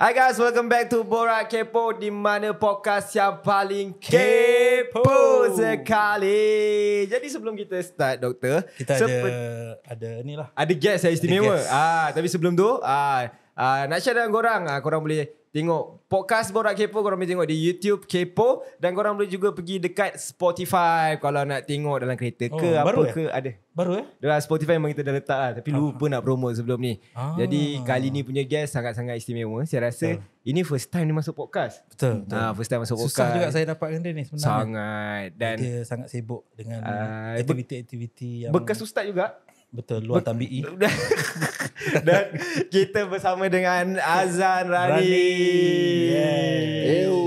Hi guys, welcome back to Borak Kepo di mana podcast yang paling kepo sekali. Jadi sebelum kita start doktor, kita ada ada inilah. Ada guest yang istimewa. Ah, tapi sebelum tu, ah uh, nak share dengan korang uh, korang boleh tengok podcast Borak Kepo korang boleh tengok di YouTube Kepo dan korang boleh juga pergi dekat Spotify kalau nak tengok dalam kereta oh, ke apa eh? ke ada baru eh dalam Spotify memang kita dah letak lah tapi ah. lupa nak promote sebelum ni ah. jadi kali ni punya guest sangat-sangat istimewa saya rasa ah. ini first time dia masuk podcast betul, ah, betul. Ah, first time masuk susah podcast susah juga saya dapatkan dia ni sebenarnya sangat dan dia sangat sibuk dengan uh, aktiviti-aktiviti yang bekas ustaz juga Betul luar tambi i. Dan kita bersama dengan Azan Rani. Yeah.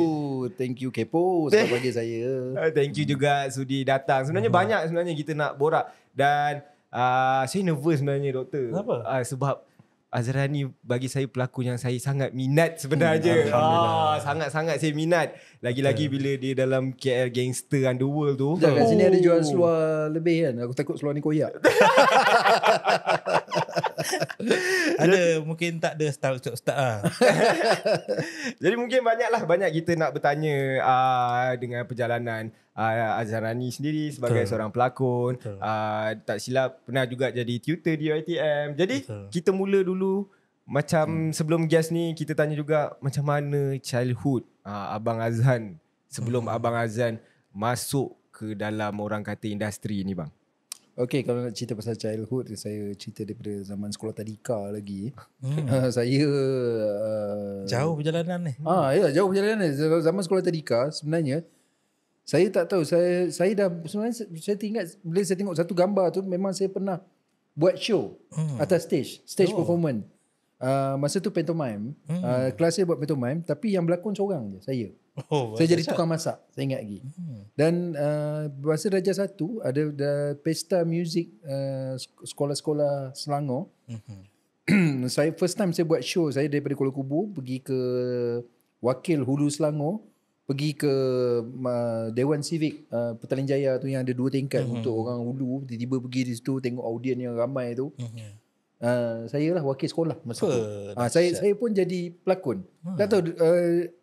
Thank you Kepo Sebab bagi saya oh, Thank you juga Sudi datang Sebenarnya uh-huh. banyak Sebenarnya kita nak borak Dan uh, Saya nervous sebenarnya Doktor Kenapa? Uh, sebab Azra ni bagi saya pelakon yang saya sangat minat sebenarnya. Hmm, ah, sangat-sangat saya minat. Lagi-lagi yeah. bila dia dalam KL Gangster Underworld tu. Sekejap kat oh. sini ada jual oh. seluar lebih kan. Aku takut seluar ni koyak. ada mungkin tak ada start start, start lah. Jadi mungkin banyaklah banyak kita nak bertanya uh, dengan perjalanan uh, ah, Azharani sendiri sebagai Betul. seorang pelakon Uh, tak silap pernah juga jadi tutor di UiTM. Jadi Betul. kita mula dulu macam hmm. sebelum guest ni kita tanya juga macam mana childhood uh, abang Azhan sebelum hmm. abang Azhan masuk ke dalam orang kata industri ni bang. Okay kalau nak cerita pasal childhood Saya cerita daripada zaman sekolah tadika lagi hmm. Ah, saya uh, Jauh perjalanan ni Ah Ya jauh perjalanan ni Zaman sekolah tadika sebenarnya Saya tak tahu Saya saya dah Sebenarnya saya, saya ingat Bila saya tengok satu gambar tu Memang saya pernah Buat show hmm. Atas stage Stage oh. performance uh, Masa tu pantomime hmm. uh, Kelas saya buat pantomime Tapi yang berlakon seorang je Saya Oh, saya jadi tukang masak. Saya ingat lagi. Hmm. Dan uh, bahasa Raja Satu ada the pesta music uh, sekolah-sekolah Selangor. Hmm. saya first time saya buat show saya daripada Kuala Kubu pergi ke wakil Hulu Selangor pergi ke uh, Dewan Sivik uh, Petaling Jaya tu yang ada dua tingkat hmm. untuk orang Hulu tiba-tiba pergi di situ tengok audien yang ramai tu. Hmm. Uh, saya lah wakil sekolah masa tu. Uh, saya, saya pun jadi pelakon. Hmm. Tak tahu uh,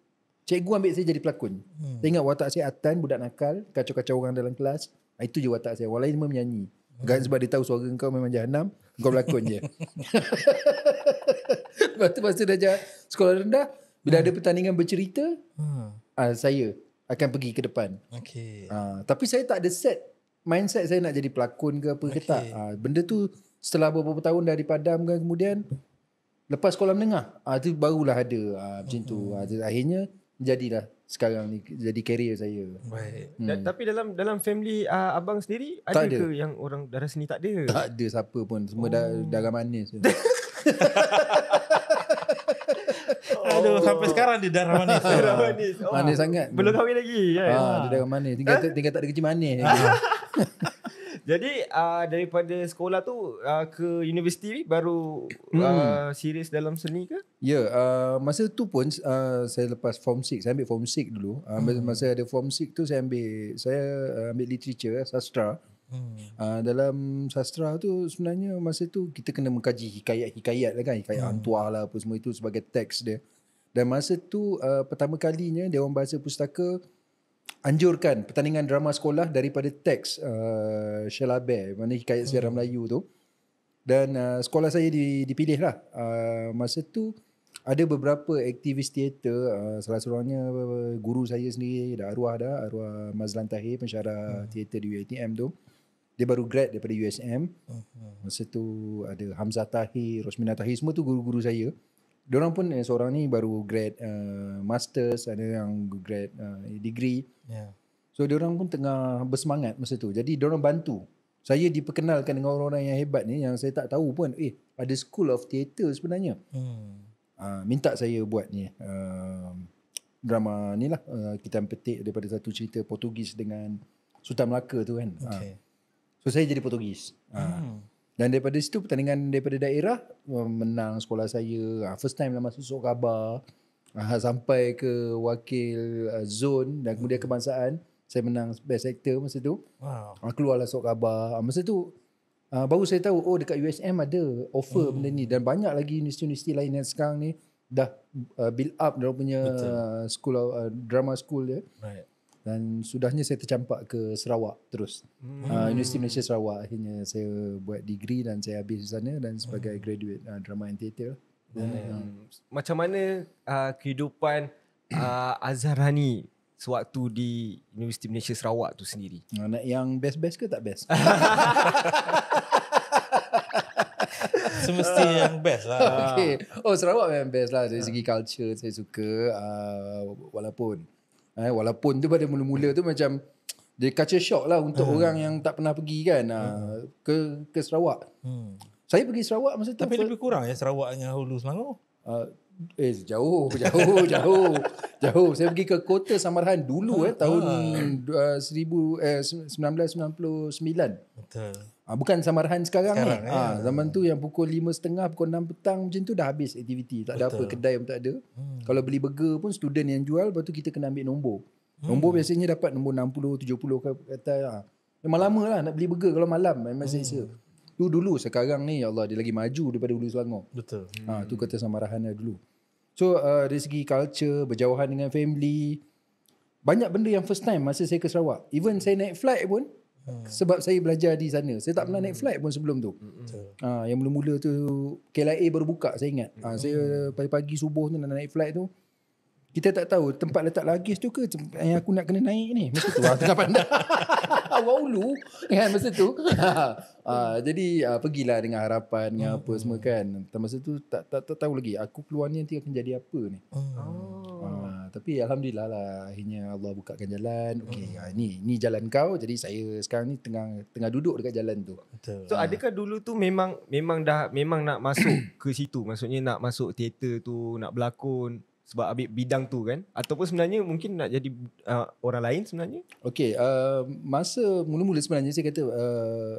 Cikgu ambil saya jadi pelakon. Hmm. Saya ingat watak saya atan, budak nakal, kacau-kacau orang dalam kelas. Ah, itu je watak saya. Walau semua menyanyi. Hmm. Kan sebab dia tahu suara kau memang jahannam. kau pelakon je. Lepas tu masa dah jah, sekolah rendah, bila hmm. ada pertandingan bercerita, hmm. uh, saya akan pergi ke depan. Okay. Uh, ah, tapi saya tak ada set mindset saya nak jadi pelakon ke apa okay. ke tak. Uh, benda tu setelah beberapa tahun dah dipadam kan, kemudian, lepas sekolah menengah, uh, tu barulah ada uh, macam hmm. tu. Uh, akhirnya, jadilah sekarang ni jadi career saya. Baik. Hmm. Tapi dalam dalam family uh, abang sendiri ada, tak ada ke yang orang darah seni tak ada? Tak ada siapa pun. Semua oh. dah darah manis. Aduh, oh. sampai sekarang dia darah manis. darah manis. Oh. Manis sangat. Belum kahwin lagi. Ya. Ah, dia darah manis. Tinggal, tinggal tak ada kecil manis. Jadi uh, daripada sekolah tu uh, ke universiti ni baru hmm. uh, ah, serius dalam seni ke? Ya, yeah, uh, masa tu pun uh, saya lepas form 6, saya ambil form 6 dulu. Uh, hmm. Masa ada form 6 tu saya ambil saya uh, ambil literature eh, sastra. Hmm. Uh, dalam sastra tu sebenarnya masa tu kita kena mengkaji hikayat-hikayat lah kan, hikayat hmm. antuah lah apa semua itu sebagai teks dia. Dan masa tu uh, pertama kalinya Dewan Bahasa Pustaka anjurkan pertandingan drama sekolah daripada teks uh, Shalabeh mana hikayat sejarah hmm. Melayu tu dan uh, sekolah saya di, dipilih lah uh, masa tu ada beberapa aktivis teater uh, salah seorangnya guru saya sendiri dah arwah dah arwah Mazlan Tahir pensyarah hmm. teater di UITM tu dia baru grad daripada USM hmm, hmm. masa tu ada Hamzah Tahir Rosmina Tahir semua tu guru-guru saya orang pun eh, seorang ni baru grad uh, masters ada yang grad uh, degree yeah. so orang pun tengah bersemangat masa tu jadi orang bantu saya diperkenalkan dengan orang-orang yang hebat ni yang saya tak tahu pun eh ada school of Theatre sebenarnya hmm. uh, minta saya buat ni uh, drama ni lah uh, kita petik daripada satu cerita Portugis dengan Sultan Melaka tu kan ah. okay. uh. so saya jadi Portugis ah. hmm. Dan daripada situ pertandingan daripada daerah menang sekolah saya. Ah, first time lah masuk sok khabar. Ah, sampai ke wakil ah, zon dan kemudian hmm. kebangsaan. Saya menang best actor masa tu. Wow. Keluarlah sok khabar. Masa tu baru saya tahu oh dekat USM ada offer hmm. benda ni. Dan banyak lagi universiti-universiti lain yang sekarang ni dah build up dia punya Betul. school uh, drama school dia. Right dan sudahnya saya tercampak ke Sarawak terus. Hmm. Uh, Universiti Malaysia Sarawak akhirnya saya buat degree dan saya habis di sana dan sebagai hmm. graduate uh, drama and theatre. Lah. Hmm. Hmm. Macam mana uh, kehidupan uh, Azharani sewaktu di Universiti Malaysia Sarawak tu sendiri? Uh, nak yang best-best ke tak best? Semestinya yang best lah. Okay. Oh Sarawak memang best lah dari segi culture saya suka uh, walaupun Eh, walaupun tu pada mula-mula tu macam dia kaca shock lah untuk hmm. orang yang tak pernah pergi kan ah, hmm. ke ke Sarawak. Hmm. Saya pergi Sarawak masa tu. Tapi lebih kurang ya Sarawak dengan Hulu Selangor. Uh, eh jauh jauh jauh jauh saya pergi ke kota Samarahan dulu ah, eh tahun uh, 1000 eh 1999 betul Ha, bukan samarahan sekarang, sekarang ni. Eh. Ha, zaman tu yang pukul lima setengah, pukul enam petang macam tu dah habis aktiviti. Tak Betul. ada apa, kedai pun tak ada. Hmm. Kalau beli burger pun student yang jual, lepas tu kita kena ambil nombor. Hmm. Nombor biasanya dapat nombor 60, puluh ke atas. Ha. Memang lama lah nak beli burger kalau malam memang eh, hmm. saya Tu dulu sekarang ni ya Allah dia lagi maju daripada dulu Selangor. Betul. Hmm. Ha, tu kata samarahan dia dulu. So uh, dari segi culture, berjauhan dengan family. Banyak benda yang first time masa saya ke Sarawak. Even saya naik flight pun Hmm. Sebab saya belajar di sana. Saya tak pernah naik hmm. flight pun sebelum tu. Ha, yang mula-mula tu KLIA baru buka saya ingat. Ha, saya pagi-pagi subuh tu nak naik flight tu kita tak tahu tempat letak lagi tu ke yang aku nak kena naik ni masa tu tengah pandang awal ulu kan masa tu uh, jadi uh, pergilah dengan harapan dengan apa semua kan masa tu tak, tak, tak tahu lagi aku keluar ni nanti akan jadi apa ni oh. uh, tapi Alhamdulillah lah akhirnya Allah bukakan jalan hmm. okay, uh, ni, ni jalan kau jadi saya sekarang ni tengah tengah duduk dekat jalan tu so adakah dulu tu memang memang dah memang nak masuk ke situ maksudnya nak masuk teater tu nak berlakon sebab ambil bidang tu kan ataupun sebenarnya mungkin nak jadi uh, orang lain sebenarnya okey uh, masa mula-mula sebenarnya saya kata uh,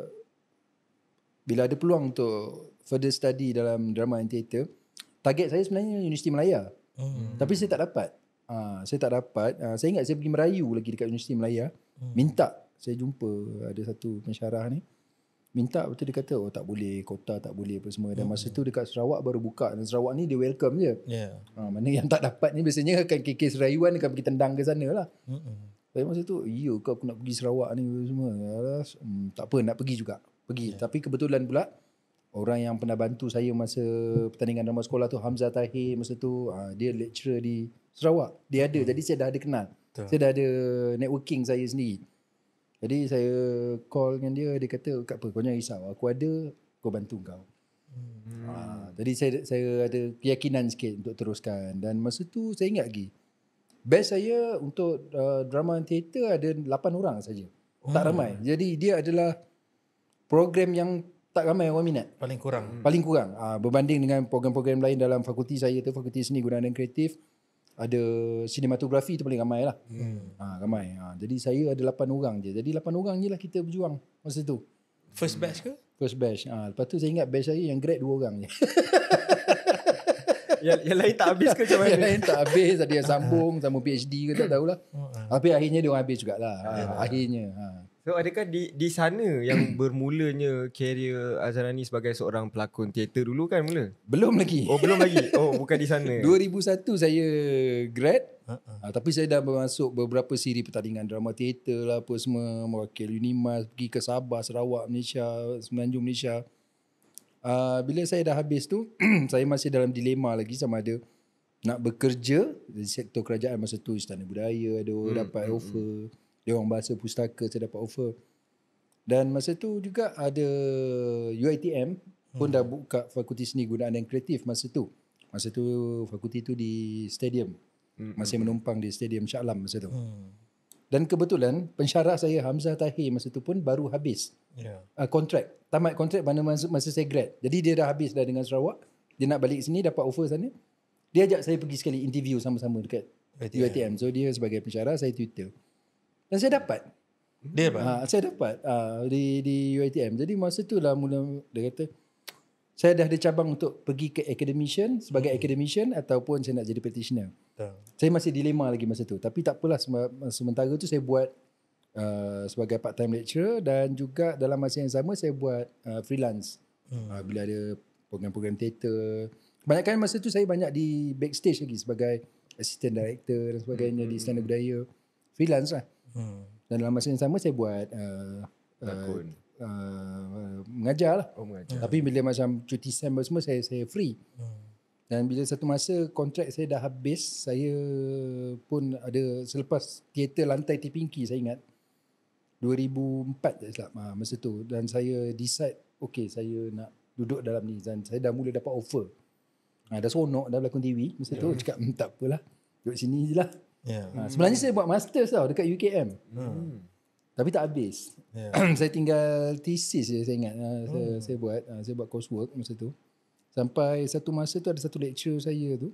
bila ada peluang untuk further study dalam drama and theater target saya sebenarnya universiti melaya hmm. tapi saya tak dapat uh, saya tak dapat uh, saya ingat saya pergi merayu lagi dekat universiti melaya hmm. minta saya jumpa ada satu pensyarah ni hmm minta betul dia kata oh tak boleh kota tak boleh apa semua dan masa hmm. tu dekat Sarawak baru buka dan Sarawak ni dia welcome je. Yeah. Ha, mana yang tak dapat ni biasanya akan KK Serayuan akan pergi tendang ke sana lah. Hmm. Tapi masa tu iyo kau aku nak pergi Sarawak ni semua. Alah, hmm, tak apa nak pergi juga. Pergi. Yeah. Tapi kebetulan pula orang yang pernah bantu saya masa pertandingan drama sekolah tu Hamzah Tahir masa tu ha, dia lecturer di Sarawak. Dia ada hmm. jadi saya dah ada kenal. Betul. Saya dah ada networking saya sendiri. Jadi saya call dengan dia dia kata kat apa kau jangan risau aku ada kau bantu kau. Hmm. Ha, jadi saya saya ada keyakinan sikit untuk teruskan dan masa tu saya ingat lagi best saya untuk uh, drama teater ada 8 orang saja. Oh. Tak ramai. Jadi dia adalah program yang tak ramai orang minat. Paling kurang. Paling kurang. Ha, berbanding dengan program-program lain dalam fakulti saya tu fakulti seni guna dan kreatif ada sinematografi tu paling ramai lah. Hmm. Ha, ramai. Ha, jadi saya ada lapan orang je. Jadi lapan orang je lah kita berjuang masa tu. First batch ke? First batch. Ha, lepas tu saya ingat batch saya yang grad dua orang je. yang, yang lain tak habis ke macam mana? Yang lain tak habis. Ada yang sambung, sambung PhD ke tak tahulah. Hmm. Tapi akhirnya dia orang habis jugalah. Ha, akhirnya. Ha. So adakah di di sana yang bermulanya kerjaya Azharani sebagai seorang pelakon teater dulu kan mula? Belum lagi. Oh belum lagi. Oh bukan di sana. 2001 saya grad. Uh-uh. tapi saya dah masuk beberapa siri pertandingan drama teater lah apa semua mewakil Unimas pergi ke Sabah, Sarawak, Malaysia, Semenanjung Malaysia. Ah, bila saya dah habis tu saya masih dalam dilema lagi sama ada nak bekerja di sektor kerajaan masa tu Istana Budaya ada hmm. dapat hmm, offer. Hmm. Dewan Bahasa Pustaka saya dapat offer. Dan masa tu juga ada UITM pun hmm. dah buka fakulti seni gunaan dan kreatif masa tu. Masa tu fakulti tu di stadium. Hmm. Masih hmm. menumpang di stadium Shah Alam masa tu. Hmm. Dan kebetulan pensyarah saya Hamzah Tahir masa tu pun baru habis. Yeah. Ya. Uh, kontrak. Tamat kontrak mana masa, masa saya grad. Jadi dia dah habis dah dengan Sarawak. Dia nak balik sini dapat offer sana. Dia ajak saya pergi sekali interview sama-sama dekat UITM. UITM. So dia sebagai pensyarah saya tutor. Dan saya dapat. Dia dapat? Ha, saya dapat uh, di di UiTM. Jadi masa tu lah mula dia kata, saya dah ada cabang untuk pergi ke academician sebagai mm-hmm. academician ataupun saya nak jadi practitioner. Yeah. Saya masih dilema lagi masa tu. Tapi tak apalah sementara tu saya buat uh, sebagai part time lecturer dan juga dalam masa yang sama saya buat uh, freelance. Mm. Uh, bila ada program-program teater. Kebanyakan masa tu saya banyak di backstage lagi sebagai assistant director dan sebagainya hmm di Istana Budaya. Freelance lah. Hmm. Dan dalam masa yang sama saya buat uh, Uh, uh, mengajar lah. Oh, mengajar. Tapi bila macam cuti sem semua saya saya free. Hmm. Dan bila satu masa kontrak saya dah habis, saya pun ada selepas teater lantai tipingki saya ingat. 2004 tak silap masa tu. Dan saya decide, okay saya nak duduk dalam ni. Dan saya dah mula dapat offer. Ha, dah seronok dah berlakon Dewi masa yeah. tu. Ya. Cakap, hmm, tak apalah. Duduk sini je lah. Yeah. Hmm. Ha, sebenarnya hmm. saya buat master tau dekat UKM. Hmm. hmm. Tapi tak habis. Yeah. Ya. saya tinggal thesis je saya ingat. Ha, saya, hmm. saya buat ha, saya buat coursework masa tu. Sampai satu masa tu ada satu lecture saya tu.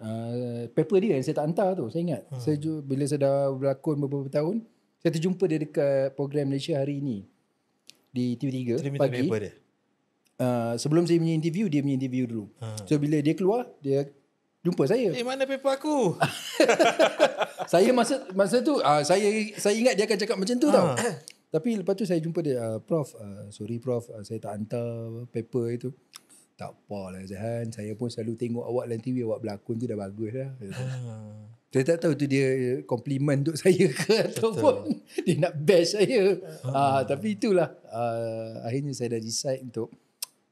Uh, paper dia yang saya tak hantar tu saya ingat. Hmm. Saya bila saya dah berlakon beberapa tahun saya terjumpa dia dekat program Malaysia hari ini di TV3 pagi. Paper dia. Uh, sebelum saya punya interview dia punya interview dulu. Hmm. So bila dia keluar dia jumpa saya. Eh mana paper aku? saya masa masa tu uh, saya saya ingat dia akan cakap macam tu ha. tau. Tapi lepas tu saya jumpa dia uh, prof uh, sorry prof uh, saya tak hantar paper itu. Tak apa lah Zahan saya pun selalu tengok awak dalam TV awak berlakon tu dah bagus lah. Ha. Saya tak tahu tu dia compliment untuk saya ke Betul. ataupun dia nak bash saya. Ha. Uh, tapi itulah uh, akhirnya saya dah decide untuk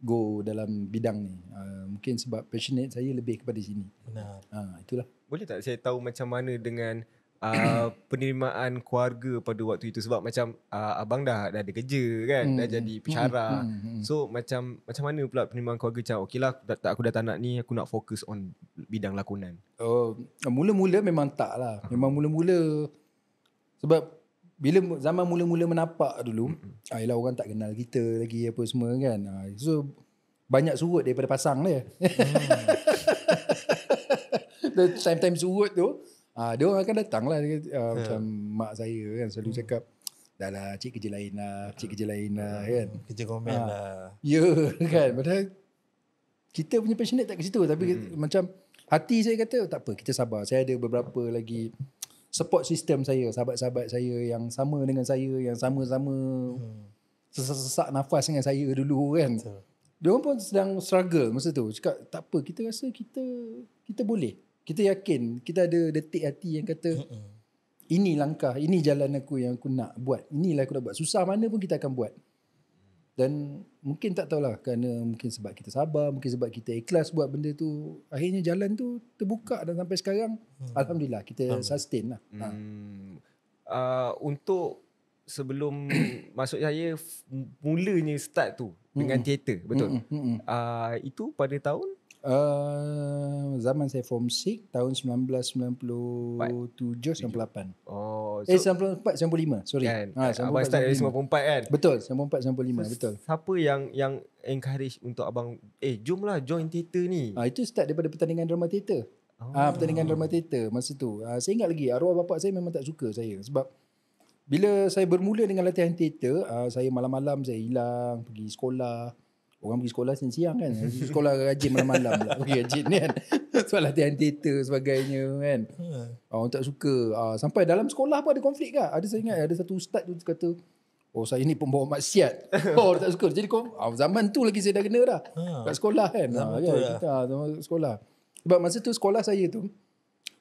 go dalam bidang ni. Uh, mungkin sebab passionate saya lebih kepada sini. Benar. uh, itulah. Boleh tak saya tahu macam mana dengan uh, penerimaan keluarga pada waktu itu sebab macam uh, abang dah dah ada kerja kan hmm. dah jadi pecara. Hmm. hmm. hmm. hmm. so macam macam mana pula penerimaan keluarga macam okeylah tak aku, aku dah tak nak ni aku nak fokus on bidang lakonan oh mula-mula memang tak lah hmm. memang mula-mula sebab bila zaman mula-mula menapak dulu mm-hmm. ah, ialah orang tak kenal kita lagi apa semua kan ah, so banyak surut daripada pasang dia mm. the time-time surut tu ah, dia orang akan datang lah ah, yeah. macam mak saya kan selalu mm. cakap dah lah cik kerja lain lah cik kerja lain lah mm. kan kerja komen ah. lah ya yeah, kan padahal kita punya passionate tak ke situ tapi mm. macam hati saya kata tak apa kita sabar saya ada beberapa lagi support system saya sahabat-sahabat saya yang sama dengan saya yang sama-sama hmm. sesak nafas dengan saya dulu kan dia pun sedang struggle masa tu cakap tak apa kita rasa kita kita boleh kita yakin kita ada detik hati yang kata ini langkah ini jalan aku yang aku nak buat inilah aku nak buat susah mana pun kita akan buat dan mungkin tak tahulah kerana mungkin sebab kita sabar mungkin sebab kita ikhlas buat benda tu akhirnya jalan tu terbuka dan sampai sekarang hmm. alhamdulillah kita hmm. sustain lah ha. hmm. ha. uh, untuk sebelum masuk saya mulanya start tu dengan hmm teater betul mm-hmm. uh, itu pada tahun Uh, zaman saya form 6 tahun 1997 98. Oh, eh, so, eh 94 95, sorry. Kan, ha, ah, 94, abang start dari 94 kan? Betul, 94 95, so, betul. Siapa yang yang encourage untuk abang eh jomlah join teater ni? Ah itu start daripada pertandingan drama teater. Oh. Ah oh. ha, pertandingan drama teater masa tu. Ah saya ingat lagi arwah bapak saya memang tak suka saya sebab bila saya bermula dengan latihan teater, ha, saya malam-malam saya hilang pergi sekolah. Orang pergi sekolah siang-siang kan. Sekolah rajin malam-malam pula. Pergi rajin kan. Sebab latihan teater sebagainya kan. Uh, orang tak suka. Uh, sampai dalam sekolah pun ada konflik kan. Ada saya ingat ada satu ustaz tu kata. Oh saya ni pembawa maksiat. Oh tak suka. Jadi kau ah, zaman tu lagi saya dah kena dah. Ha. Kat sekolah kan. Ha, ha, kan? Lah. sekolah. Sebab masa tu sekolah saya tu.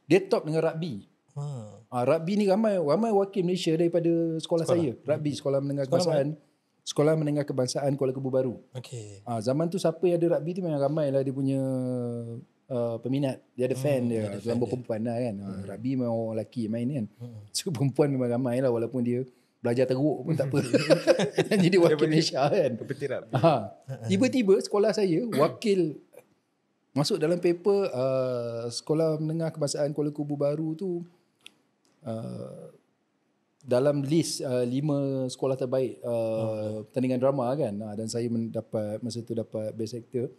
Dia top dengan rugby. Ha. Ha, rugby ni ramai ramai wakil Malaysia daripada sekolah, sekolah. saya. Rugby sekolah menengah kebangsaan. Sekolah Sekolah Menengah Kebangsaan Kuala Kebu Baru. Okey. Ah zaman tu siapa yang ada rugby tu memang ramai lah dia punya uh, peminat. Dia ada hmm, fan dia. dia Lambuk perempuan lah kan. Ah, hmm. Ah, rugby memang orang lelaki main kan. Hmm. So perempuan memang ramai lah walaupun dia belajar teruk pun tak apa. Jadi wakil Malaysia kan. Petir rugby. Ha. Tiba-tiba sekolah saya wakil masuk dalam paper uh, Sekolah Menengah Kebangsaan Kuala Kubu Baru tu uh, dalam list uh, lima sekolah terbaik uh, hmm. pertandingan drama kan uh, dan saya mendapat masa tu dapat best actor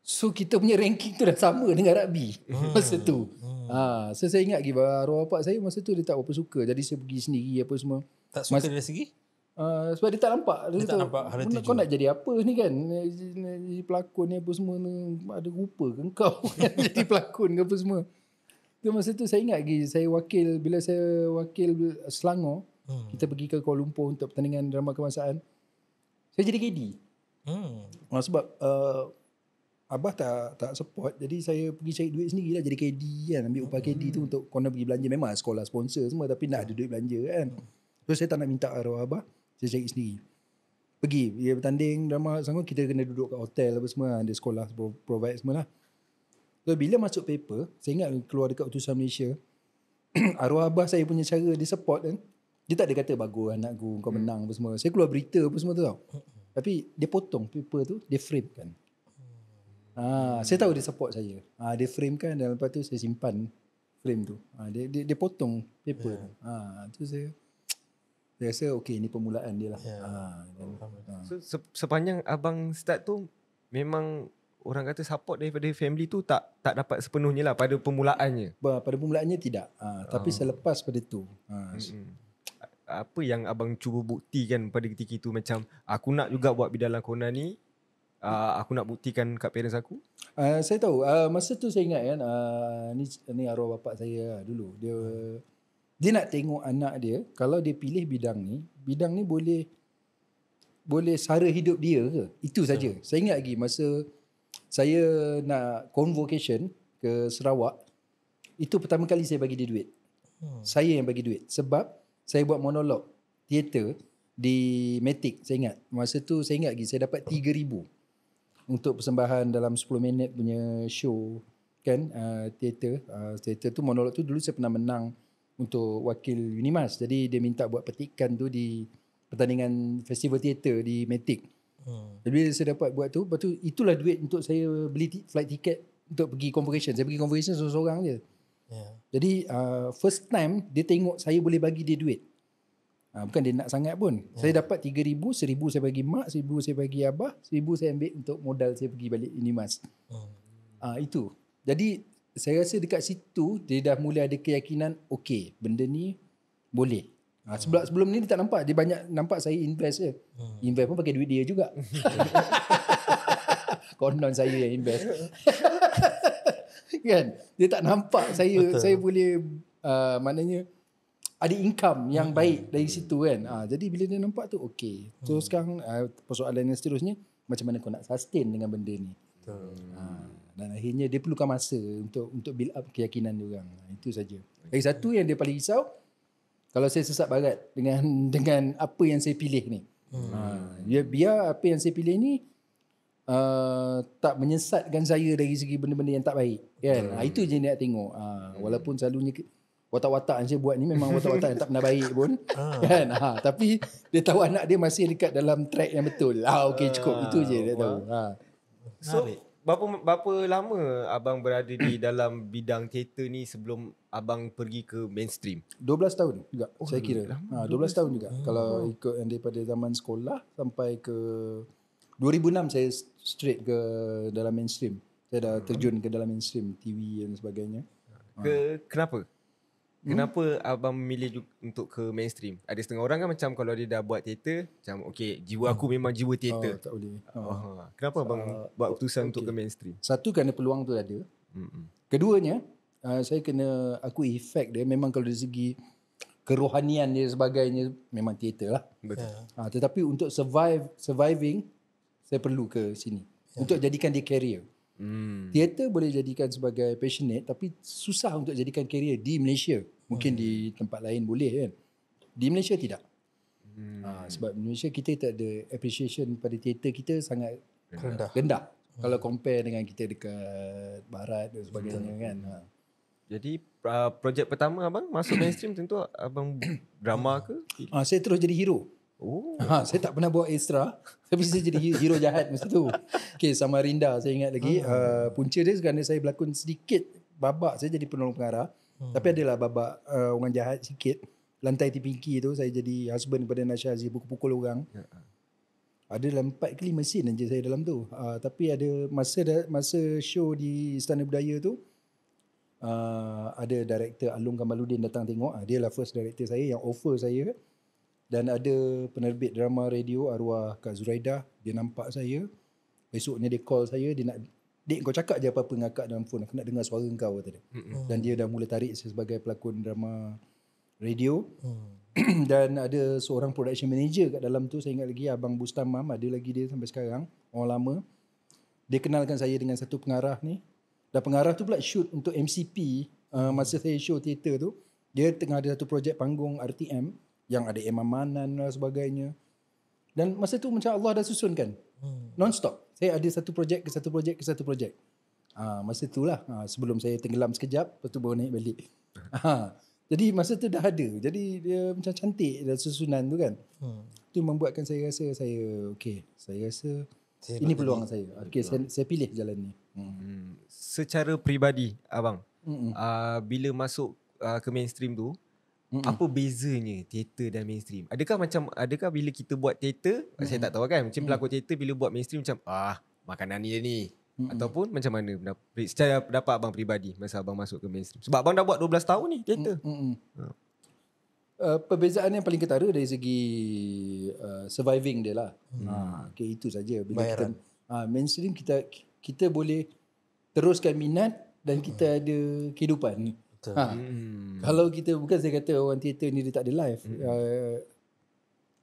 so kita punya ranking tu dah sama dengan rugby hmm. masa tu ha hmm. uh, so saya ingat lagi arwah bapak saya masa tu dia tak berapa suka jadi saya pergi sendiri apa semua tak suka masa, dari segi Uh, sebab dia tak nampak Dia, dia tak nampak hara Kau nak jadi apa ni kan Jadi pelakon ni apa semua ni. Ada rupa ke kau Jadi pelakon ke apa semua Tu masa tu saya ingat lagi saya wakil bila saya wakil Selangor hmm. kita pergi ke Kuala Lumpur untuk pertandingan drama kebangsaan. Saya jadi KD. Hmm. Nah, sebab uh, Abah tak tak support jadi saya pergi cari duit sendiri lah jadi KD kan ambil upah hmm. KD tu untuk corner pergi belanja memang sekolah sponsor semua tapi nak ada duit belanja kan. Hmm. So saya tak nak minta arwah Abah saya cari sendiri. Pergi dia bertanding drama Selangor kita kena duduk kat hotel apa semua ada sekolah provide semua lah. So bila masuk paper, saya ingat keluar dekat Utusan Malaysia, arwah abah saya punya cara dia support kan. Dia tak ada kata bagus anak aku kau hmm. menang apa semua. Saya keluar berita apa semua tu tau. Hmm, hmm. Tapi dia potong paper tu, dia frame kan. Ha, saya tahu dia support saya. Ha, dia frame kan dan lepas tu saya simpan frame tu. Ha, dia, dia, dia potong paper. Yeah. Ha, tu saya saya rasa okey ni permulaan dia lah. Yeah. ha. So, sepanjang abang start tu memang orang kata support daripada family tu tak tak dapat sepenuhnya lah pada permulaannya. Pada permulaannya tidak. Ha, tapi ha. selepas pada itu Ha. Ah, apa yang abang cuba buktikan pada ketika itu macam aku nak juga buat bidang lakonan ni. Uh, aku nak buktikan kat parents aku. Uh, saya tahu uh, masa tu saya ingat kan uh, ni ni arwah bapak saya lah dulu dia dia nak tengok anak dia kalau dia pilih bidang ni bidang ni boleh boleh sara hidup dia ke itu saja yeah. saya ingat lagi masa saya nak convocation ke Sarawak itu pertama kali saya bagi dia duit. Hmm. Saya yang bagi duit sebab saya buat monolog teater di Matic saya ingat. Masa tu saya ingat lagi saya dapat 3000 untuk persembahan dalam 10 minit punya show kan uh, teater uh, teater tu monolog tu dulu saya pernah menang untuk wakil Unimas. Jadi dia minta buat petikan tu di pertandingan festival teater di Matic. Hmm. Bila saya dapat buat tu, lepas tu itulah duit untuk saya beli flight ticket untuk pergi convocation. Saya pergi convocation seorang-seorang je. Yeah. Jadi uh, first time dia tengok saya boleh bagi dia duit. Uh, bukan dia nak sangat pun. Yeah. Saya dapat 3000, 1000 saya bagi mak, 1000 saya bagi abah, 1000 saya ambil untuk modal saya pergi balik ini mas. Hmm. Uh, itu. Jadi saya rasa dekat situ dia dah mula ada keyakinan okey benda ni boleh. Ha, sebelum sebelum ni dia tak nampak. Dia banyak nampak saya invest je. Hmm. Invest pun pakai duit dia juga. Konon saya yang invest. kan? Dia tak nampak saya Betul. saya boleh uh, maknanya ada income yang hmm. baik dari situ kan. Ha, jadi bila dia nampak tu okey. So hmm. sekarang uh, persoalan yang seterusnya macam mana kau nak sustain dengan benda ni. Betul. Ha, dan akhirnya dia perlukan masa untuk untuk build up keyakinan dia orang. Itu saja. Lagi satu yang dia paling risau kalau saya sesat barat dengan dengan apa yang saya pilih ni. Hmm. Ha, ya, biar apa yang saya pilih ni uh, tak menyesatkan saya dari segi benda-benda yang tak baik. Kan? Hmm. Ha, itu je nak tengok. Ha, hmm. walaupun selalunya watak-watak yang saya buat ni memang watak-watak yang tak pernah baik pun. Ah. kan? Ha, tapi dia tahu anak dia masih dekat dalam track yang betul. Ah, ha, okay, cukup. Ah. Itu je dia tahu. Ha. So, berapa berapa lama abang berada di dalam bidang teater ni sebelum abang pergi ke mainstream? 12 tahun juga oh, saya kira. Lama, 12, ha, 12 tahun juga. Hmm. Kalau ikut yang daripada zaman sekolah sampai ke 2006 saya straight ke dalam mainstream. Saya dah terjun ke dalam mainstream TV dan sebagainya. Ke kenapa? Hmm? Kenapa abang memilih untuk ke mainstream? Ada setengah orang kan macam kalau dia dah buat teater, macam okey, jiwa aku hmm. memang jiwa oh, teater. Oh, tak boleh. Ah, oh. uh Kenapa abang uh, buat keputusan okay. untuk ke mainstream? Satu kerana peluang tu ada. Hmm. Keduanya, uh, saya kena aku efek dia memang kalau dari segi kerohanian dia sebagainya memang teater lah. Betul. Uh, tetapi untuk survive surviving saya perlu ke sini ya. untuk jadikan dia career. Hmm. Teater boleh jadikan sebagai passionate tapi susah untuk jadikan career di Malaysia. Mungkin hmm. di tempat lain boleh kan. Di Malaysia tidak. Hmm. Ha, sebab Malaysia kita tak ada appreciation pada teater kita sangat rendah. rendah. Hmm. Kalau compare dengan kita dekat barat dan sebagainya hmm. kan. Ha. Jadi uh, projek pertama abang masuk mainstream tentu abang drama ke? Ha, saya terus jadi hero. Oh. Ha, saya tak pernah buat extra tapi saya jadi hero jahat masa tu. Okay, sama Rinda saya ingat lagi hmm. uh, punca dia kerana saya berlakon sedikit babak saya jadi penolong pengarah. Hmm. Tapi adalah babak uh, orang jahat sikit. Lantai tipiki tu saya jadi husband kepada Nasha Aziz pukul-pukul orang. Yeah. Ada dalam 4 ke 5 scene je saya dalam tu. Uh, tapi ada masa masa show di Istana Budaya tu uh, ada director Alung Kamaludin datang tengok. Uh, dia lah first director saya yang offer saya. Dan ada penerbit drama radio arwah Kak Zuraidah. Dia nampak saya. Besoknya dia call saya. Dia nak Dek kau cakap je apa-apa dengan akak dalam phone aku nak dengar suara kau kata dia. Mm-hmm. Dan dia dah mula tarik saya sebagai pelakon drama radio. Mm. Dan ada seorang production manager kat dalam tu saya ingat lagi abang Bustamam ada lagi dia sampai sekarang orang lama. Dia kenalkan saya dengan satu pengarah ni. Dan pengarah tu pula shoot untuk MCP uh, hmm. masa saya show teater tu. Dia tengah ada satu projek panggung RTM yang ada Emma Manan dan sebagainya. Dan masa tu macam Allah dah susunkan. Hmm. Non-stop. Saya ada satu projek ke satu projek ke satu projek. Ha, masa tu lah. Ha, sebelum saya tenggelam sekejap. Lepas tu baru naik balik. Ha. Jadi masa tu dah ada. Jadi dia macam cantik dah susunan tu kan. Hmm. Tu membuatkan saya rasa saya okay. Saya rasa saya ini peluang ini. saya. Okay saya, saya pilih jalan ni. Hmm. Hmm. Secara peribadi abang. Uh, bila masuk uh, ke mainstream tu. Mm-mm. Apa bezanya teater dan mainstream? Adakah macam adakah bila kita buat teater, Mm-mm. saya tak tahu kan, macam pelakon teater bila buat mainstream macam ah, makanan dia ni. Mm-mm. Ataupun macam mana secara pendapat abang peribadi masa abang masuk ke mainstream? Sebab abang dah buat 12 tahun ni teater. Hmm. Uh, perbezaan yang paling ketara dari segi uh, surviving dia lah. Hmm. Okay, itu saja. Bila Kita, uh, mainstream kita kita boleh teruskan minat dan kita hmm. ada kehidupan teater. Ha. Hmm. Kalau kita bukan saya kata orang teater ni dia tak ada life. Hmm. Uh,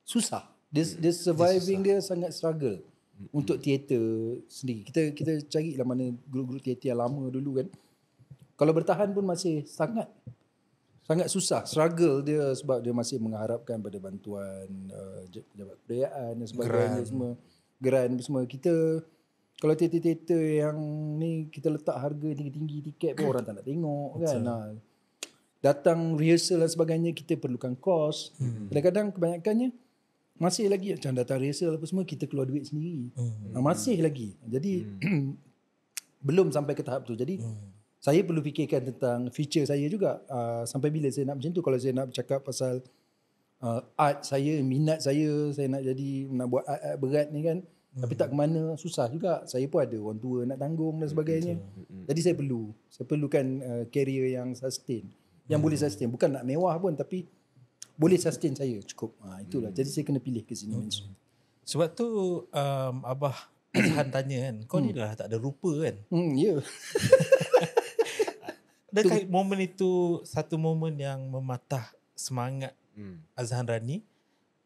susah. This hmm. this surviving dia, dia sangat struggle hmm. untuk teater sendiri. Kita kita carilah mana guru guru teater yang lama dulu kan. Kalau bertahan pun masih sangat sangat susah struggle dia sebab dia masih mengharapkan pada bantuan uh, jabatan kebudayaan dan sebagainya Grand. semua. Grant semua kita kalau teater-teater yang ni kita letak harga tinggi-tinggi tiket pun orang tak nak tengok kan. Ha. Datang rehearsal dan sebagainya kita perlukan kos. Hmm. Kadang-kadang kebanyakannya masih lagi macam datang rehearsal apa semua kita keluar duit sendiri. Hmm. Ha, masih hmm. lagi. Jadi hmm. belum sampai ke tahap tu. Jadi hmm. saya perlu fikirkan tentang future saya juga. Uh, sampai bila saya nak macam tu kalau saya nak bercakap pasal uh, art saya, minat saya, saya nak jadi nak buat art, art berat ni kan. Tapi tak ke mana Susah juga Saya pun ada orang tua Nak tanggung dan hmm, sebagainya hmm. Jadi saya perlu Saya perlukan uh, yang sustain Yang hmm. boleh sustain Bukan nak mewah pun Tapi Boleh sustain saya Cukup ha, Itulah Jadi saya kena pilih ke sini Sebab tu um, Abah Azhan tanya kan Kau ni dah tak ada rupa kan hmm, Ya yeah. Dan kait momen itu Satu momen yang Mematah Semangat hmm. Azhan Rani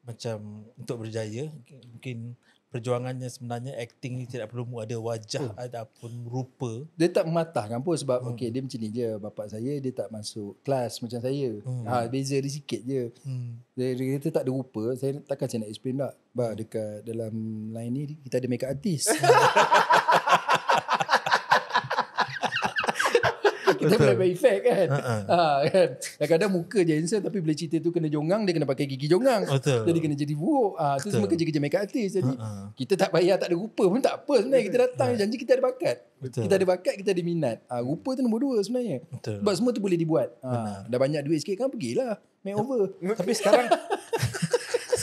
Macam Untuk berjaya Mungkin perjuangannya sebenarnya acting ni tidak perlu ada wajah oh. ataupun rupa. Dia tak mematahkan pun sebab hmm. okey dia macam ni je bapa saya dia tak masuk kelas macam saya. Hmm. Ha beza dia sikit je. Hmm. Dia, dia, dia tak ada rupa saya takkan saya nak explain tak. Bah dekat dalam line ni kita ada makeup artist. kita Betul. boleh berefek kan. Uh-uh. Ha, kan. Kadang-kadang muka je handsome tapi bila cerita tu kena jongang, dia kena pakai gigi jongang. Betul. Jadi kena jadi buruk. Ha, tu semua kerja-kerja makeup artist. Jadi uh-uh. kita tak payah, tak ada rupa pun tak apa sebenarnya. Kita datang, yeah. janji kita ada bakat. Betul. Kita ada bakat, kita ada minat. Ha, rupa tu nombor dua sebenarnya. Betul. Sebab semua tu boleh dibuat. Ha, Benar. Dah banyak duit sikit kan, pergilah. over. Tapi sekarang...